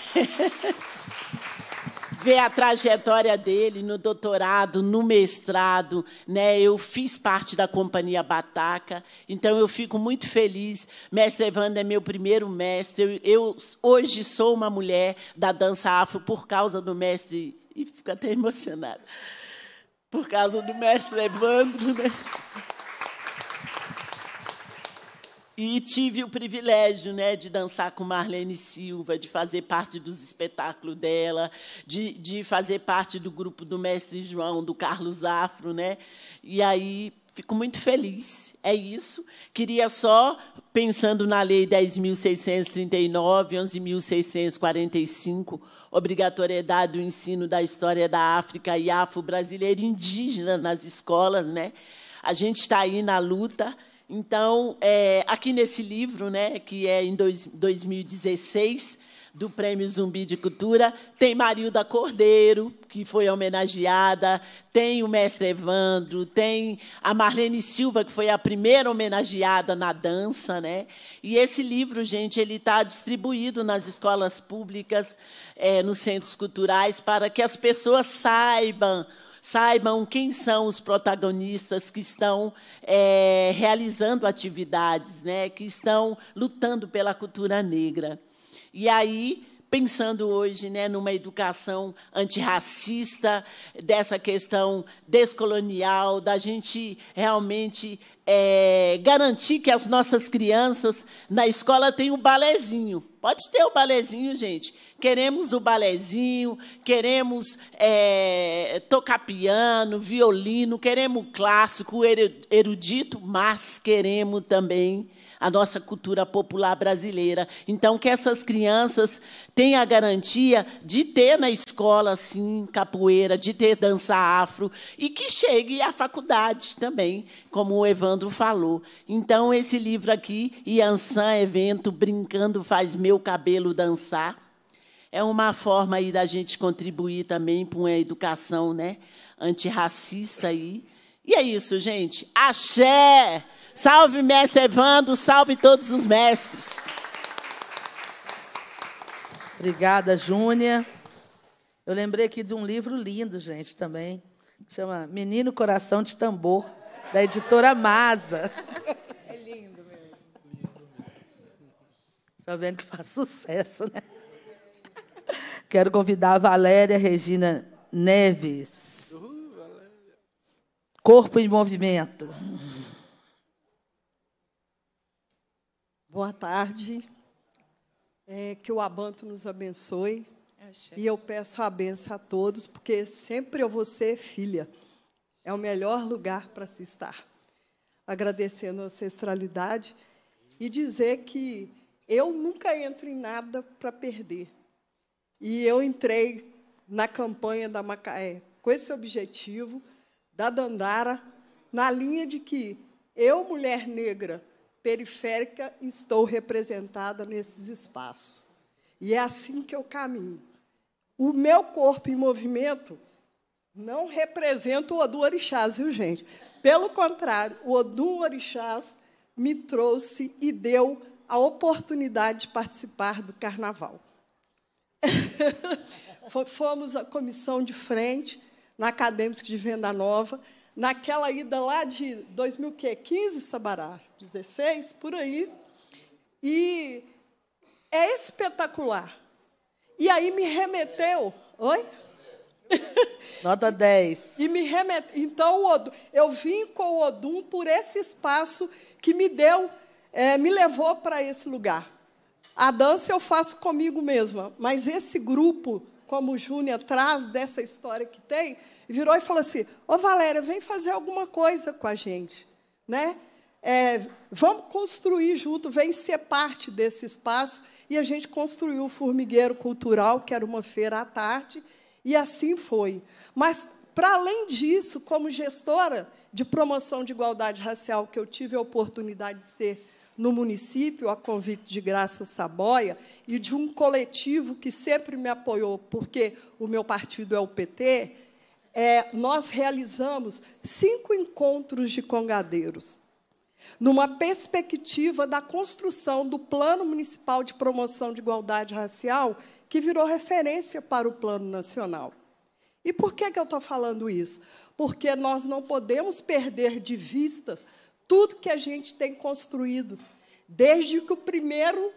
ver a trajetória dele no doutorado, no mestrado, né? Eu fiz parte da companhia Bataca, então eu fico muito feliz. Mestre Evandro é meu primeiro mestre. Eu, eu hoje sou uma mulher da dança afro por causa do mestre e fico até emocionada. Por causa do mestre Evandro, né? E tive o privilégio né, de dançar com Marlene Silva, de fazer parte dos espetáculos dela, de, de fazer parte do grupo do Mestre João, do Carlos Afro. Né? E aí fico muito feliz, é isso. Queria só, pensando na Lei 10.639, 11.645, obrigatoriedade do ensino da história da África e afro-brasileira indígena nas escolas, né? A gente está aí na luta então, é, aqui nesse livro, né, que é em dois, 2016, do Prêmio Zumbi de Cultura, tem Marilda Cordeiro, que foi homenageada, tem o mestre Evandro, tem a Marlene Silva, que foi a primeira homenageada na dança. Né? E esse livro, gente, ele está distribuído nas escolas públicas, é, nos centros culturais, para que as pessoas saibam saibam quem são os protagonistas que estão é, realizando atividades, né, que estão lutando pela cultura negra. E aí, pensando hoje né, numa educação antirracista, dessa questão descolonial, da gente realmente é, garantir que as nossas crianças na escola tenham o balezinho. Pode ter o balezinho, gente queremos o balezinho, queremos é, tocar piano, violino, queremos clássico, erudito, mas queremos também a nossa cultura popular brasileira. Então, que essas crianças tenham a garantia de ter na escola, assim, capoeira, de ter dança afro, e que chegue à faculdade também, como o Evandro falou. Então, esse livro aqui, Yansan Evento, Brincando Faz Meu Cabelo Dançar, é uma forma aí da gente contribuir também para uma educação né, antirracista. Aí. E é isso, gente. Axé! Salve, mestre Evandro, salve todos os mestres. Obrigada, Júnia. Eu lembrei aqui de um livro lindo, gente, também. Chama Menino Coração de Tambor, da editora Masa. É lindo mesmo. Está vendo que faz sucesso, né? Quero convidar a Valéria Regina Neves. Corpo em movimento. Boa tarde. É, que o Abanto nos abençoe. E eu peço a benção a todos, porque sempre eu vou ser filha. É o melhor lugar para se estar. Agradecendo a ancestralidade e dizer que eu nunca entro em nada para perder. E eu entrei na campanha da Macaé com esse objetivo, da Dandara, na linha de que eu, mulher negra periférica, estou representada nesses espaços. E é assim que eu caminho. O meu corpo em movimento não representa o Odum Orixás, viu, gente? Pelo contrário, o Odum Orixás me trouxe e deu a oportunidade de participar do carnaval. Fomos a comissão de frente, na Acadêmica de Venda Nova, naquela ida lá de 2015, Sabará, 16, por aí. E é espetacular. E aí me remeteu. Oi? Nota 10. E me remeteu. Então, eu vim com o Odum por esse espaço que me deu, é, me levou para esse lugar. A dança eu faço comigo mesma, mas esse grupo, como o Júnior traz dessa história que tem, virou e falou assim: Ô Valéria, vem fazer alguma coisa com a gente. Né? É, vamos construir junto, vem ser parte desse espaço. E a gente construiu o Formigueiro Cultural, que era uma feira à tarde, e assim foi. Mas, para além disso, como gestora de promoção de igualdade racial, que eu tive a oportunidade de ser no município, a convite de Graça Saboia, e de um coletivo que sempre me apoiou, porque o meu partido é o PT, é, nós realizamos cinco encontros de congadeiros, numa perspectiva da construção do Plano Municipal de Promoção de Igualdade Racial, que virou referência para o Plano Nacional. E por que, que eu estou falando isso? Porque nós não podemos perder de vista tudo que a gente tem construído, desde que o primeiro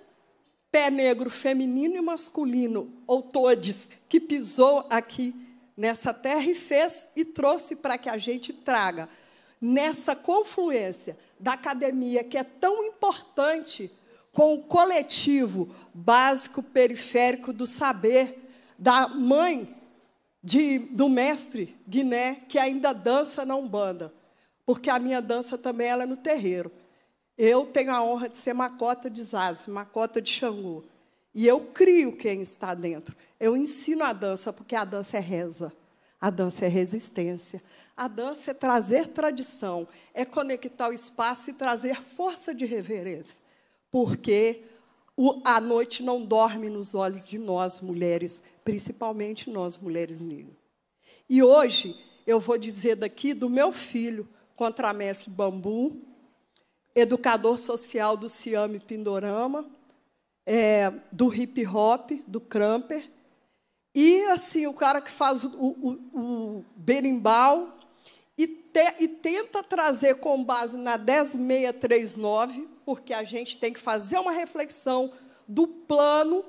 pé negro feminino e masculino, ou todes, que pisou aqui nessa terra e fez e trouxe para que a gente traga nessa confluência da academia que é tão importante com o coletivo básico periférico do saber da mãe de, do mestre Guiné que ainda dança na Umbanda porque a minha dança também ela é no terreiro. Eu tenho a honra de ser macota de Zaze, macota de Xangô. E eu crio quem está dentro. Eu ensino a dança, porque a dança é reza. A dança é resistência. A dança é trazer tradição, é conectar o espaço e trazer força de reverência. Porque a noite não dorme nos olhos de nós mulheres, principalmente nós mulheres negras. E hoje eu vou dizer daqui do meu filho, contramestre Bambu, educador social do Ciame Pindorama, é, do hip hop, do cramper. E assim, o cara que faz o, o, o berimbau e, te, e, tenta trazer com base na 10639, porque a gente tem que fazer uma reflexão do plano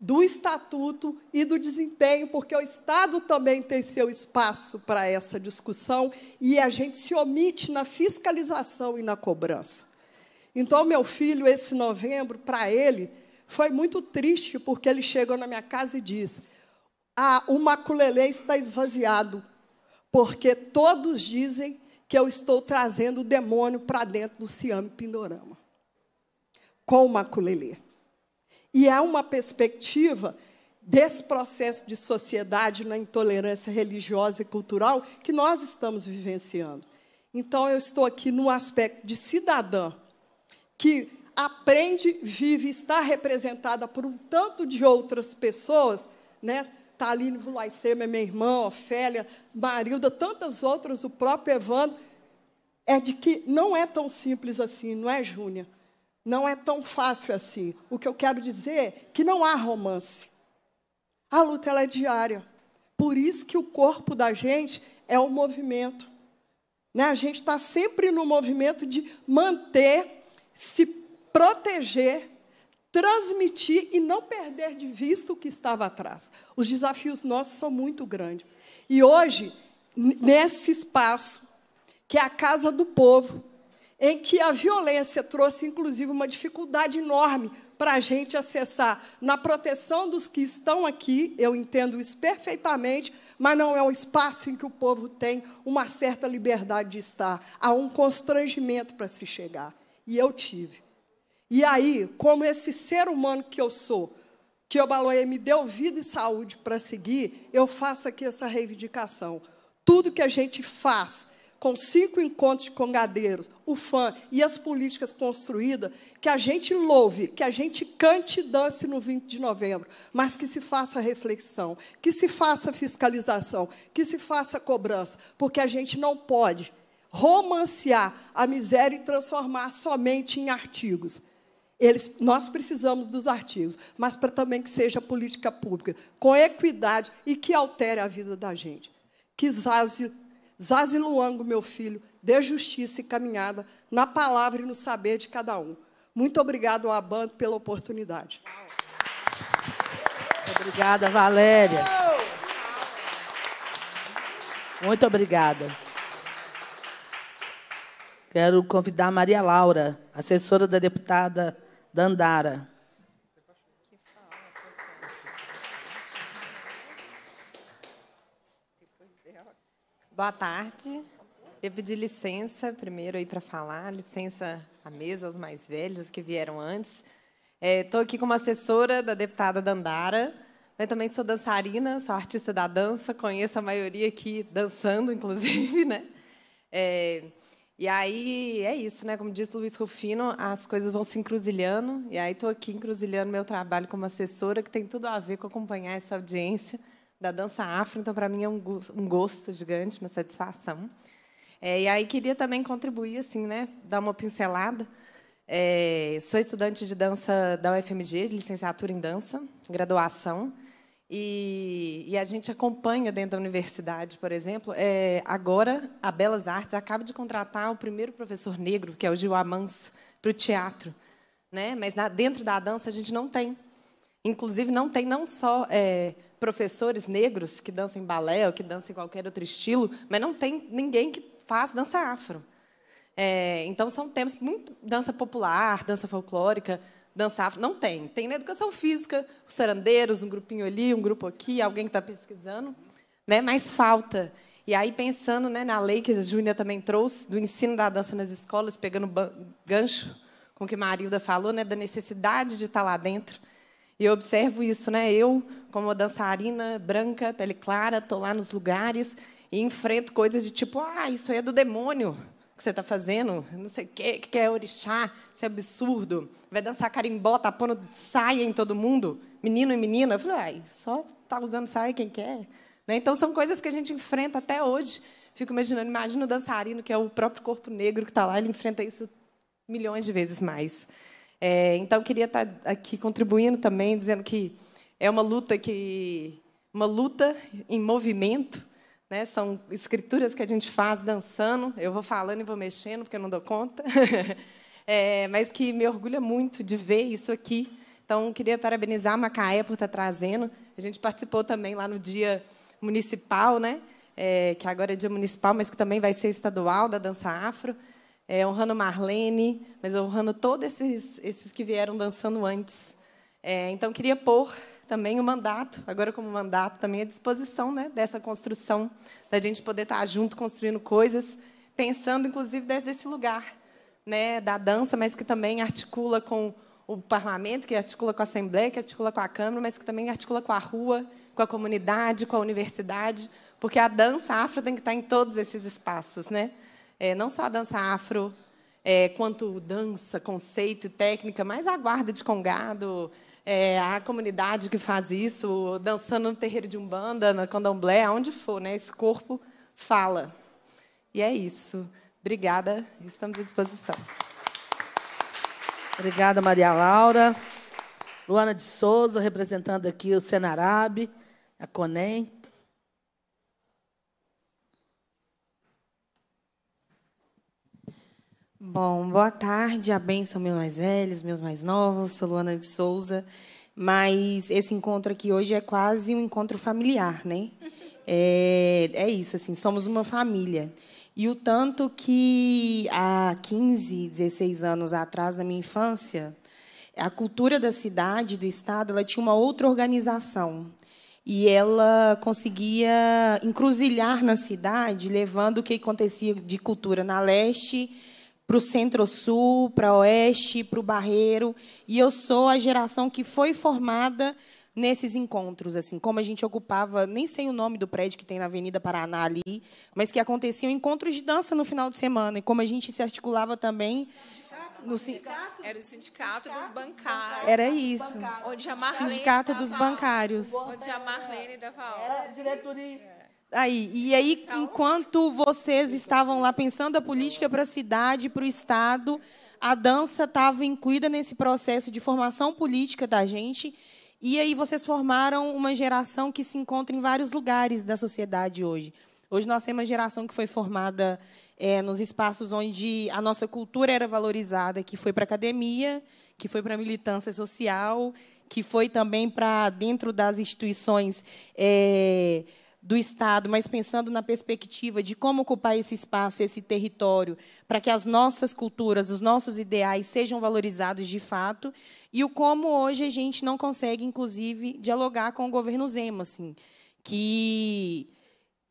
do estatuto e do desempenho, porque o Estado também tem seu espaço para essa discussão e a gente se omite na fiscalização e na cobrança. Então, meu filho, esse novembro, para ele, foi muito triste, porque ele chegou na minha casa e disse: ah, o maculelê está esvaziado, porque todos dizem que eu estou trazendo o demônio para dentro do Siame Pindorama, com o maculelê. E é uma perspectiva desse processo de sociedade na intolerância religiosa e cultural que nós estamos vivenciando. Então, eu estou aqui no aspecto de cidadã, que aprende, vive, está representada por um tanto de outras pessoas, né? Taline Vulaicema, minha irmã, Ofélia, Marilda, tantas outras, o próprio Evandro, é de que não é tão simples assim, não é, Júnior? Não é tão fácil assim. O que eu quero dizer é que não há romance. A luta ela é diária. Por isso que o corpo da gente é o movimento. Né? A gente está sempre no movimento de manter, se proteger, transmitir e não perder de vista o que estava atrás. Os desafios nossos são muito grandes. E hoje, nesse espaço, que é a casa do povo, em que a violência trouxe, inclusive, uma dificuldade enorme para a gente acessar na proteção dos que estão aqui, eu entendo isso perfeitamente, mas não é um espaço em que o povo tem uma certa liberdade de estar. Há um constrangimento para se chegar. E eu tive. E aí, como esse ser humano que eu sou, que o Baloia me deu vida e saúde para seguir, eu faço aqui essa reivindicação. Tudo que a gente faz com cinco encontros de congadeiros, o fã e as políticas construídas, que a gente louve, que a gente cante e dance no 20 de novembro, mas que se faça reflexão, que se faça fiscalização, que se faça cobrança, porque a gente não pode romancear a miséria e transformar somente em artigos. Eles, nós precisamos dos artigos, mas para também que seja política pública, com equidade e que altere a vida da gente. Que zaze Zazen Luango, meu filho, dê justiça e caminhada na palavra e no saber de cada um. Muito obrigado ao Aban pela oportunidade. Obrigada, Valéria. Muito obrigada. Quero convidar a Maria Laura, assessora da deputada Dandara. Boa tarde. Eu pedi licença primeiro aí para falar, licença à mesa, aos mais velhos, que vieram antes. Estou é, aqui como assessora da deputada Dandara, mas também sou dançarina, sou artista da dança, conheço a maioria aqui dançando, inclusive, né? É, e aí é isso, né? Como diz Luiz Rufino, as coisas vão se encruzilhando, e aí estou aqui encruzilhando meu trabalho como assessora, que tem tudo a ver com acompanhar essa audiência da dança afro, então para mim é um gosto gigante, uma satisfação. É, e aí queria também contribuir, assim, né, dar uma pincelada. É, sou estudante de dança da UFMG, de licenciatura em dança, graduação, e, e a gente acompanha dentro da universidade, por exemplo. É, agora, a Belas Artes acaba de contratar o primeiro professor negro, que é o Gil Amanso, para o teatro. Né? Mas na, dentro da dança a gente não tem. Inclusive, não tem não só é, professores negros que dançam em balé ou que dançam em qualquer outro estilo, mas não tem ninguém que faz dança afro. É, então, são temas, muito, dança popular, dança folclórica, dança afro, não tem. Tem na educação física, os sarandeiros, um grupinho ali, um grupo aqui, alguém que está pesquisando, né? mas falta. E aí, pensando né, na lei que a Júlia também trouxe, do ensino da dança nas escolas, pegando gancho com o que Marilda falou, né, da necessidade de estar tá lá dentro, e eu observo isso, né? Eu, como dançarina branca, pele clara, estou lá nos lugares e enfrento coisas de tipo, ah, isso aí é do demônio que você está fazendo, não sei o quê, que é orixá, isso é absurdo. Vai dançar carimbó, tá pondo saia em todo mundo, menino e menina. Eu falo: ai, só tá usando saia quem quer. Né? Então, são coisas que a gente enfrenta até hoje. Fico imaginando, imagina o dançarino, que é o próprio corpo negro que está lá, ele enfrenta isso milhões de vezes mais. É, então, queria estar aqui contribuindo também, dizendo que é uma luta que uma luta em movimento, né? São escrituras que a gente faz dançando. Eu vou falando e vou mexendo porque eu não dou conta, é, mas que me orgulha muito de ver isso aqui. Então, queria parabenizar a Macaé por estar trazendo. A gente participou também lá no dia municipal, né? É, que agora é dia municipal, mas que também vai ser estadual da dança afro é, honrando Marlene, mas honrando todos esses, esses que vieram dançando antes. É, então, queria pôr também o mandato, agora como mandato, também à disposição né, dessa construção, da gente poder estar junto construindo coisas, pensando, inclusive, desde esse lugar né, da dança, mas que também articula com o parlamento, que articula com a Assembleia, que articula com a Câmara, mas que também articula com a rua, com a comunidade, com a universidade, porque a dança afro tem que estar em todos esses espaços, né? é, não só a dança afro, é, quanto dança, conceito, técnica, mas a guarda de congado, é, a comunidade que faz isso, dançando no terreiro de umbanda, na candomblé, aonde for, né? Esse corpo fala. E é isso. Obrigada, estamos à disposição. Obrigada, Maria Laura. Luana de Souza, representando aqui o Senarab, a CONEM. Bom, boa tarde, a benção, meus mais velhos, meus mais novos, sou Luana de Souza, mas esse encontro aqui hoje é quase um encontro familiar, né? É, é isso, assim, somos uma família. E o tanto que há 15, 16 anos atrás, na minha infância, a cultura da cidade, do estado, ela tinha uma outra organização. E ela conseguia encruzilhar na cidade, levando o que acontecia de cultura na leste para o Centro-Sul, para Oeste, para o Barreiro. E eu sou a geração que foi formada nesses encontros, assim, como a gente ocupava, nem sei o nome do prédio que tem na Avenida Paraná ali, mas que aconteciam encontros de dança no final de semana e como a gente se articulava também no sindicato, era o sindicato, sindicato dos bancários. Era isso. Onde a Marlene sindicato dos bancários. Onde a Marlene dava aula. Era a diretoria Aí, e aí, então, enquanto vocês estavam lá pensando a política para a cidade, para o Estado, a dança estava incluída nesse processo de formação política da gente. E aí vocês formaram uma geração que se encontra em vários lugares da sociedade hoje. Hoje nós temos uma geração que foi formada é, nos espaços onde a nossa cultura era valorizada, que foi para a academia, que foi para a militância social, que foi também para dentro das instituições. É, do Estado, mas pensando na perspectiva de como ocupar esse espaço, esse território, para que as nossas culturas, os nossos ideais sejam valorizados de fato, e o como hoje a gente não consegue, inclusive, dialogar com o governo Zema, assim, que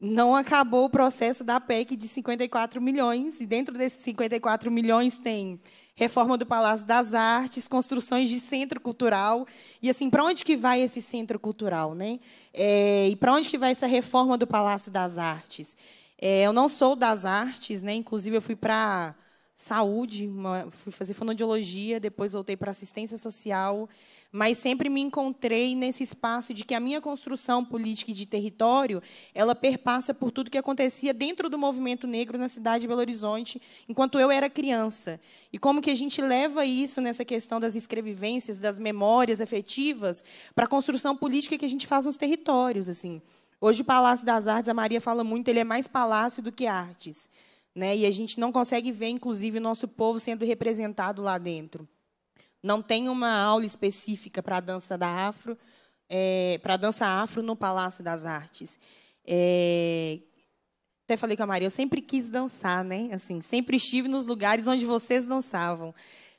não acabou o processo da PEC de 54 milhões, e dentro desses 54 milhões tem reforma do Palácio das Artes, construções de centro cultural, e assim, para onde que vai esse centro cultural, né? É, e para onde que vai essa reforma do Palácio das Artes? É, eu não sou das artes, né? Inclusive eu fui para saúde, uma, fui fazer fonodiologia, depois voltei para assistência social mas sempre me encontrei nesse espaço de que a minha construção política e de território, ela perpassa por tudo que acontecia dentro do movimento negro na cidade de Belo Horizonte, enquanto eu era criança. E como que a gente leva isso nessa questão das escrevivências, das memórias efetivas para a construção política que a gente faz nos territórios, assim. Hoje o Palácio das Artes, a Maria fala muito, ele é mais palácio do que artes. Né? E a gente não consegue ver, inclusive, o nosso povo sendo representado lá dentro. Não tem uma aula específica para a dança da afro, é, para dança afro no Palácio das Artes. É, até falei com a Maria, eu sempre quis dançar, né? Assim, sempre estive nos lugares onde vocês dançavam,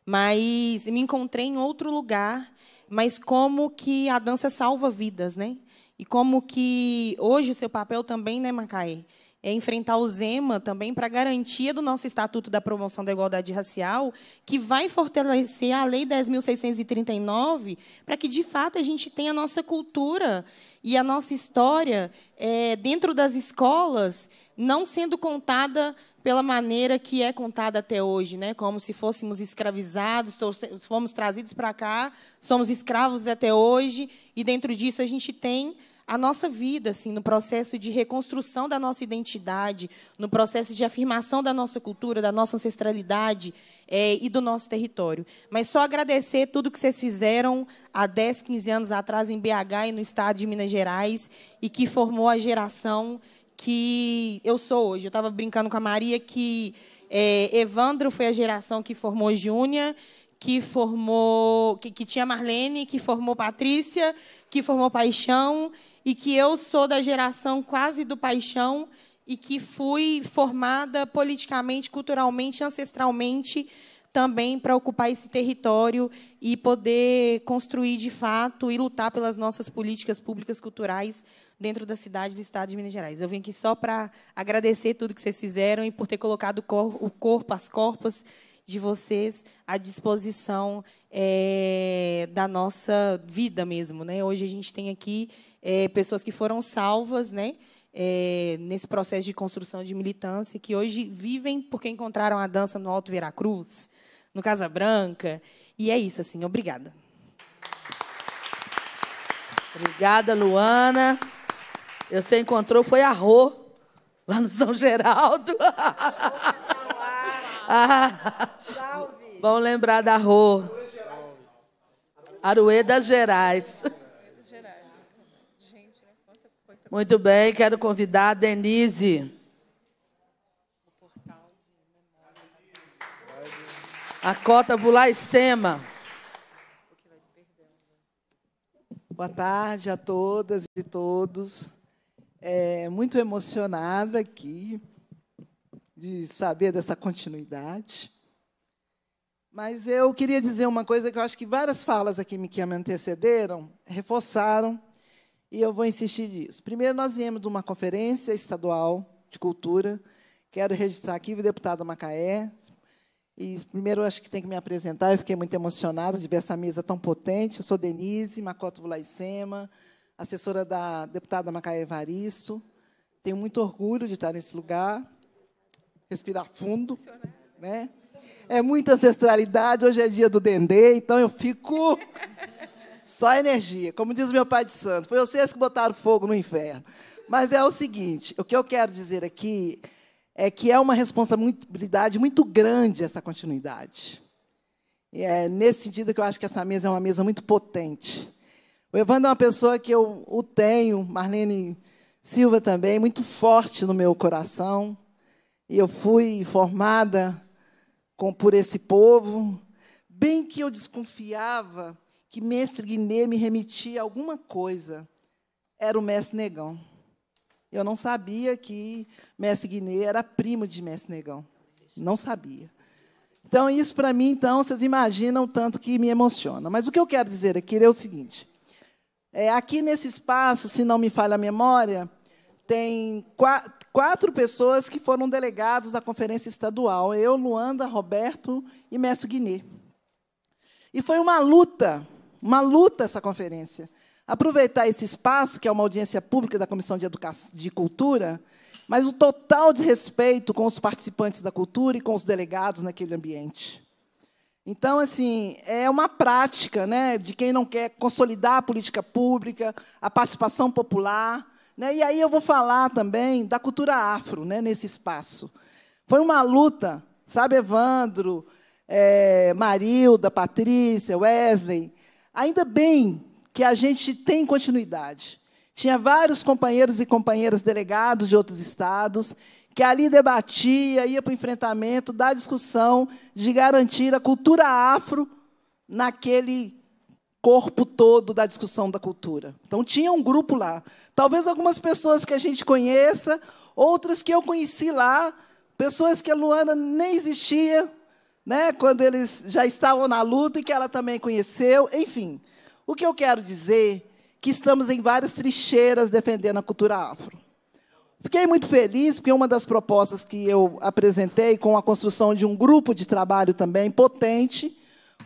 mas me encontrei em outro lugar. Mas como que a dança salva vidas, né? E como que hoje o seu papel também, né, Macaé? é enfrentar o Zema também para garantia do nosso Estatuto da Promoção da Igualdade Racial, que vai fortalecer a Lei 10.639, para que, de fato, a gente tenha a nossa cultura e a nossa história é, dentro das escolas, não sendo contada pela maneira que é contada até hoje, né? como se fôssemos escravizados, fomos trazidos para cá, somos escravos até hoje, e dentro disso a gente tem a nossa vida, assim, no processo de reconstrução da nossa identidade, no processo de afirmação da nossa cultura, da nossa ancestralidade é, e do nosso território. Mas só agradecer tudo que vocês fizeram há 10, 15 anos atrás em BH e no estado de Minas Gerais e que formou a geração que eu sou hoje. Eu estava brincando com a Maria que é, Evandro foi a geração que formou Júnia, que formou, que, que tinha Marlene, que formou Patrícia, que formou Paixão e que eu sou da geração quase do paixão e que fui formada politicamente, culturalmente, ancestralmente também para ocupar esse território e poder construir de fato e lutar pelas nossas políticas públicas culturais dentro da cidade do Estado de Minas Gerais. Eu vim aqui só para agradecer tudo que vocês fizeram e por ter colocado o corpo, as corpas de vocês à disposição é, da nossa vida mesmo. Né? Hoje a gente tem aqui é, pessoas que foram salvas, né? É, nesse processo de construção de militância, que hoje vivem porque encontraram a dança no Alto Veracruz, no Casa Branca. E é isso, assim, obrigada. Obrigada, Luana. Eu você encontrou foi a Rô, lá no São Geraldo. Ah. Salve. Vamos lembrar da Rô. Arueda Gerais. Muito bem, quero convidar a Denise. A cota Vulaicema. Boa tarde a todas e todos. É, muito emocionada aqui de saber dessa continuidade. Mas eu queria dizer uma coisa que eu acho que várias falas aqui que me antecederam reforçaram e eu vou insistir nisso. Primeiro, nós viemos de uma conferência estadual de cultura. Quero registrar aqui o deputado Macaé. E primeiro, acho que tem que me apresentar. Eu fiquei muito emocionada de ver essa mesa tão potente. Eu sou Denise Macoto Bulaicema, assessora da deputada Macaé Evaristo. Tenho muito orgulho de estar nesse lugar. Respirar fundo, né? É muita ancestralidade. Hoje é dia do Dendê, então eu fico só energia. Como diz meu pai de santo, foi vocês que botaram fogo no inferno. Mas é o seguinte, o que eu quero dizer aqui é que é uma responsabilidade muito grande essa continuidade. E é nesse sentido que eu acho que essa mesa é uma mesa muito potente. O Evandro é uma pessoa que eu o tenho, Marlene Silva também, muito forte no meu coração. E eu fui formada com, por esse povo, bem que eu desconfiava que mestre Guiné me remetia alguma coisa. Era o mestre Negão. Eu não sabia que mestre Guiné era primo de mestre Negão. Não sabia. Então, isso para mim, então, vocês imaginam o tanto que me emociona. Mas o que eu quero dizer aqui é o seguinte. É, aqui nesse espaço, se não me falha a memória, tem quatro, quatro pessoas que foram delegados da conferência estadual. Eu, Luanda, Roberto e mestre Guiné. E foi uma luta uma luta essa conferência. Aproveitar esse espaço, que é uma audiência pública da Comissão de, Educação, de Cultura, mas o total de respeito com os participantes da cultura e com os delegados naquele ambiente. Então, assim, é uma prática né, de quem não quer consolidar a política pública, a participação popular. Né? E aí eu vou falar também da cultura afro né, nesse espaço. Foi uma luta, sabe, Evandro, é, Marilda, Patrícia, Wesley, Ainda bem que a gente tem continuidade. Tinha vários companheiros e companheiras delegados de outros estados que ali debatia, ia para o enfrentamento da discussão de garantir a cultura afro naquele corpo todo da discussão da cultura. Então tinha um grupo lá. Talvez algumas pessoas que a gente conheça, outras que eu conheci lá, pessoas que a Luana nem existia, né, quando eles já estavam na luta e que ela também conheceu, enfim. O que eu quero dizer que estamos em várias trincheiras defendendo a cultura afro. Fiquei muito feliz porque uma das propostas que eu apresentei com a construção de um grupo de trabalho também potente,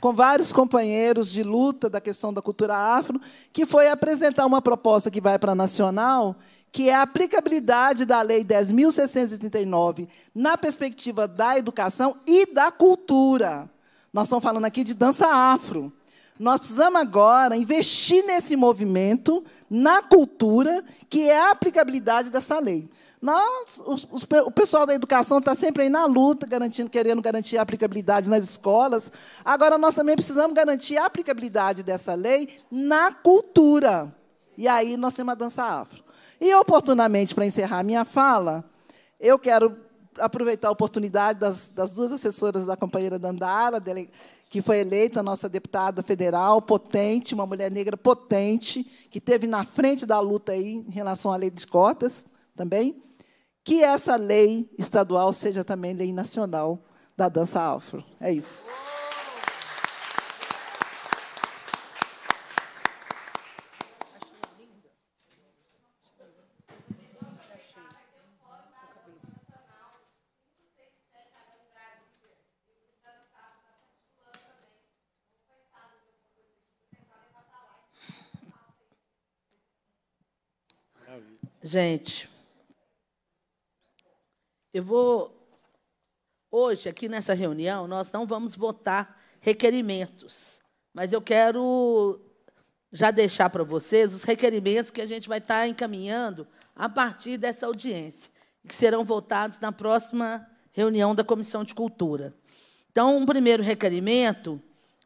com vários companheiros de luta da questão da cultura afro, que foi apresentar uma proposta que vai para a nacional que é a aplicabilidade da Lei 10.639 na perspectiva da educação e da cultura. Nós estamos falando aqui de dança afro. Nós precisamos agora investir nesse movimento, na cultura, que é a aplicabilidade dessa lei. Nós, os, os, o pessoal da educação está sempre aí na luta, garantindo, querendo garantir a aplicabilidade nas escolas. Agora, nós também precisamos garantir a aplicabilidade dessa lei na cultura. E aí nós temos a dança afro. E, oportunamente, para encerrar minha fala, eu quero aproveitar a oportunidade das, das duas assessoras da companheira Dandara, dele, que foi eleita nossa deputada federal, potente, uma mulher negra potente, que teve na frente da luta aí em relação à lei de cotas também, que essa lei estadual seja também lei nacional da dança afro. É isso. gente, eu vou. Hoje, aqui nessa reunião, nós não vamos votar requerimentos, mas eu quero já deixar para vocês os requerimentos que a gente vai estar tá encaminhando a partir dessa audiência, que serão votados na próxima reunião da Comissão de Cultura. Então, um primeiro requerimento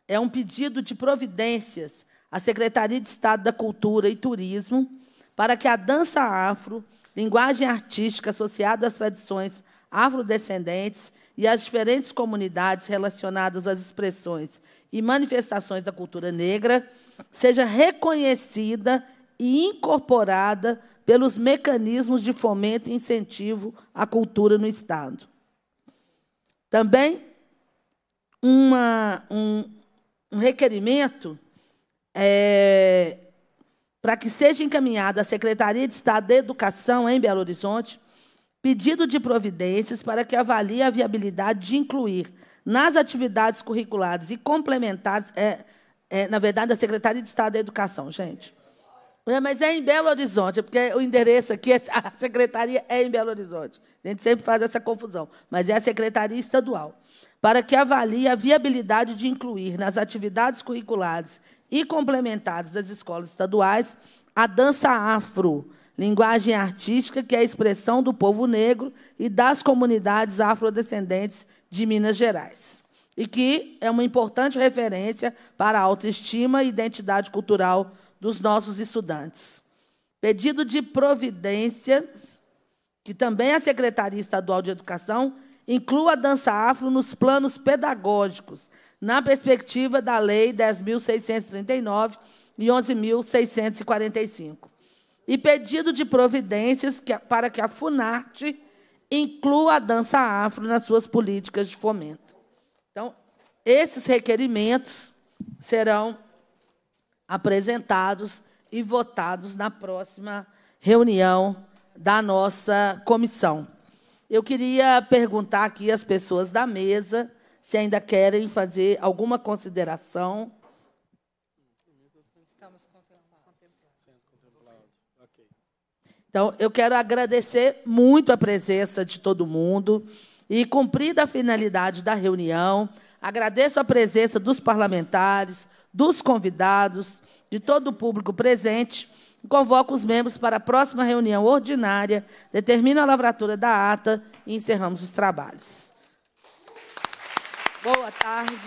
é um pedido de providências à Secretaria de Estado da Cultura e Turismo para que a dança afro, linguagem artística associada às tradições afrodescendentes e às diferentes comunidades relacionadas às expressões e manifestações da cultura negra, seja reconhecida e incorporada pelos mecanismos de fomento e incentivo à cultura no Estado. Também uma, um, um requerimento é, para que seja encaminhado à Secretaria de Estado da Educação em Belo Horizonte pedido de providências para que avalie a viabilidade de incluir nas atividades curriculares e complementares, é, é, na verdade, a Secretaria de Estado da Educação, gente. É, mas é em Belo Horizonte, é porque o endereço aqui, é, a secretaria é em Belo Horizonte. A gente sempre faz essa confusão, mas é a Secretaria Estadual. Para que avalie a viabilidade de incluir nas atividades curriculares e complementados das escolas estaduais, a dança afro, linguagem artística que é a expressão do povo negro e das comunidades afrodescendentes de Minas Gerais, e que é uma importante referência para a autoestima e identidade cultural dos nossos estudantes. Pedido de providências, que também a Secretaria Estadual de Educação inclua a dança afro nos planos pedagógicos na perspectiva da Lei 10.639 e 11.645, e pedido de providências que, para que a Funarte inclua a dança afro nas suas políticas de fomento. Então, esses requerimentos serão apresentados e votados na próxima reunião da nossa comissão. Eu queria perguntar aqui às pessoas da mesa se ainda querem fazer alguma consideração. Estamos Então, eu quero agradecer muito a presença de todo mundo e cumprida a finalidade da reunião, agradeço a presença dos parlamentares, dos convidados, de todo o público presente. Convoco os membros para a próxima reunião ordinária, determino a lavratura da ata e encerramos os trabalhos. Boa tarde.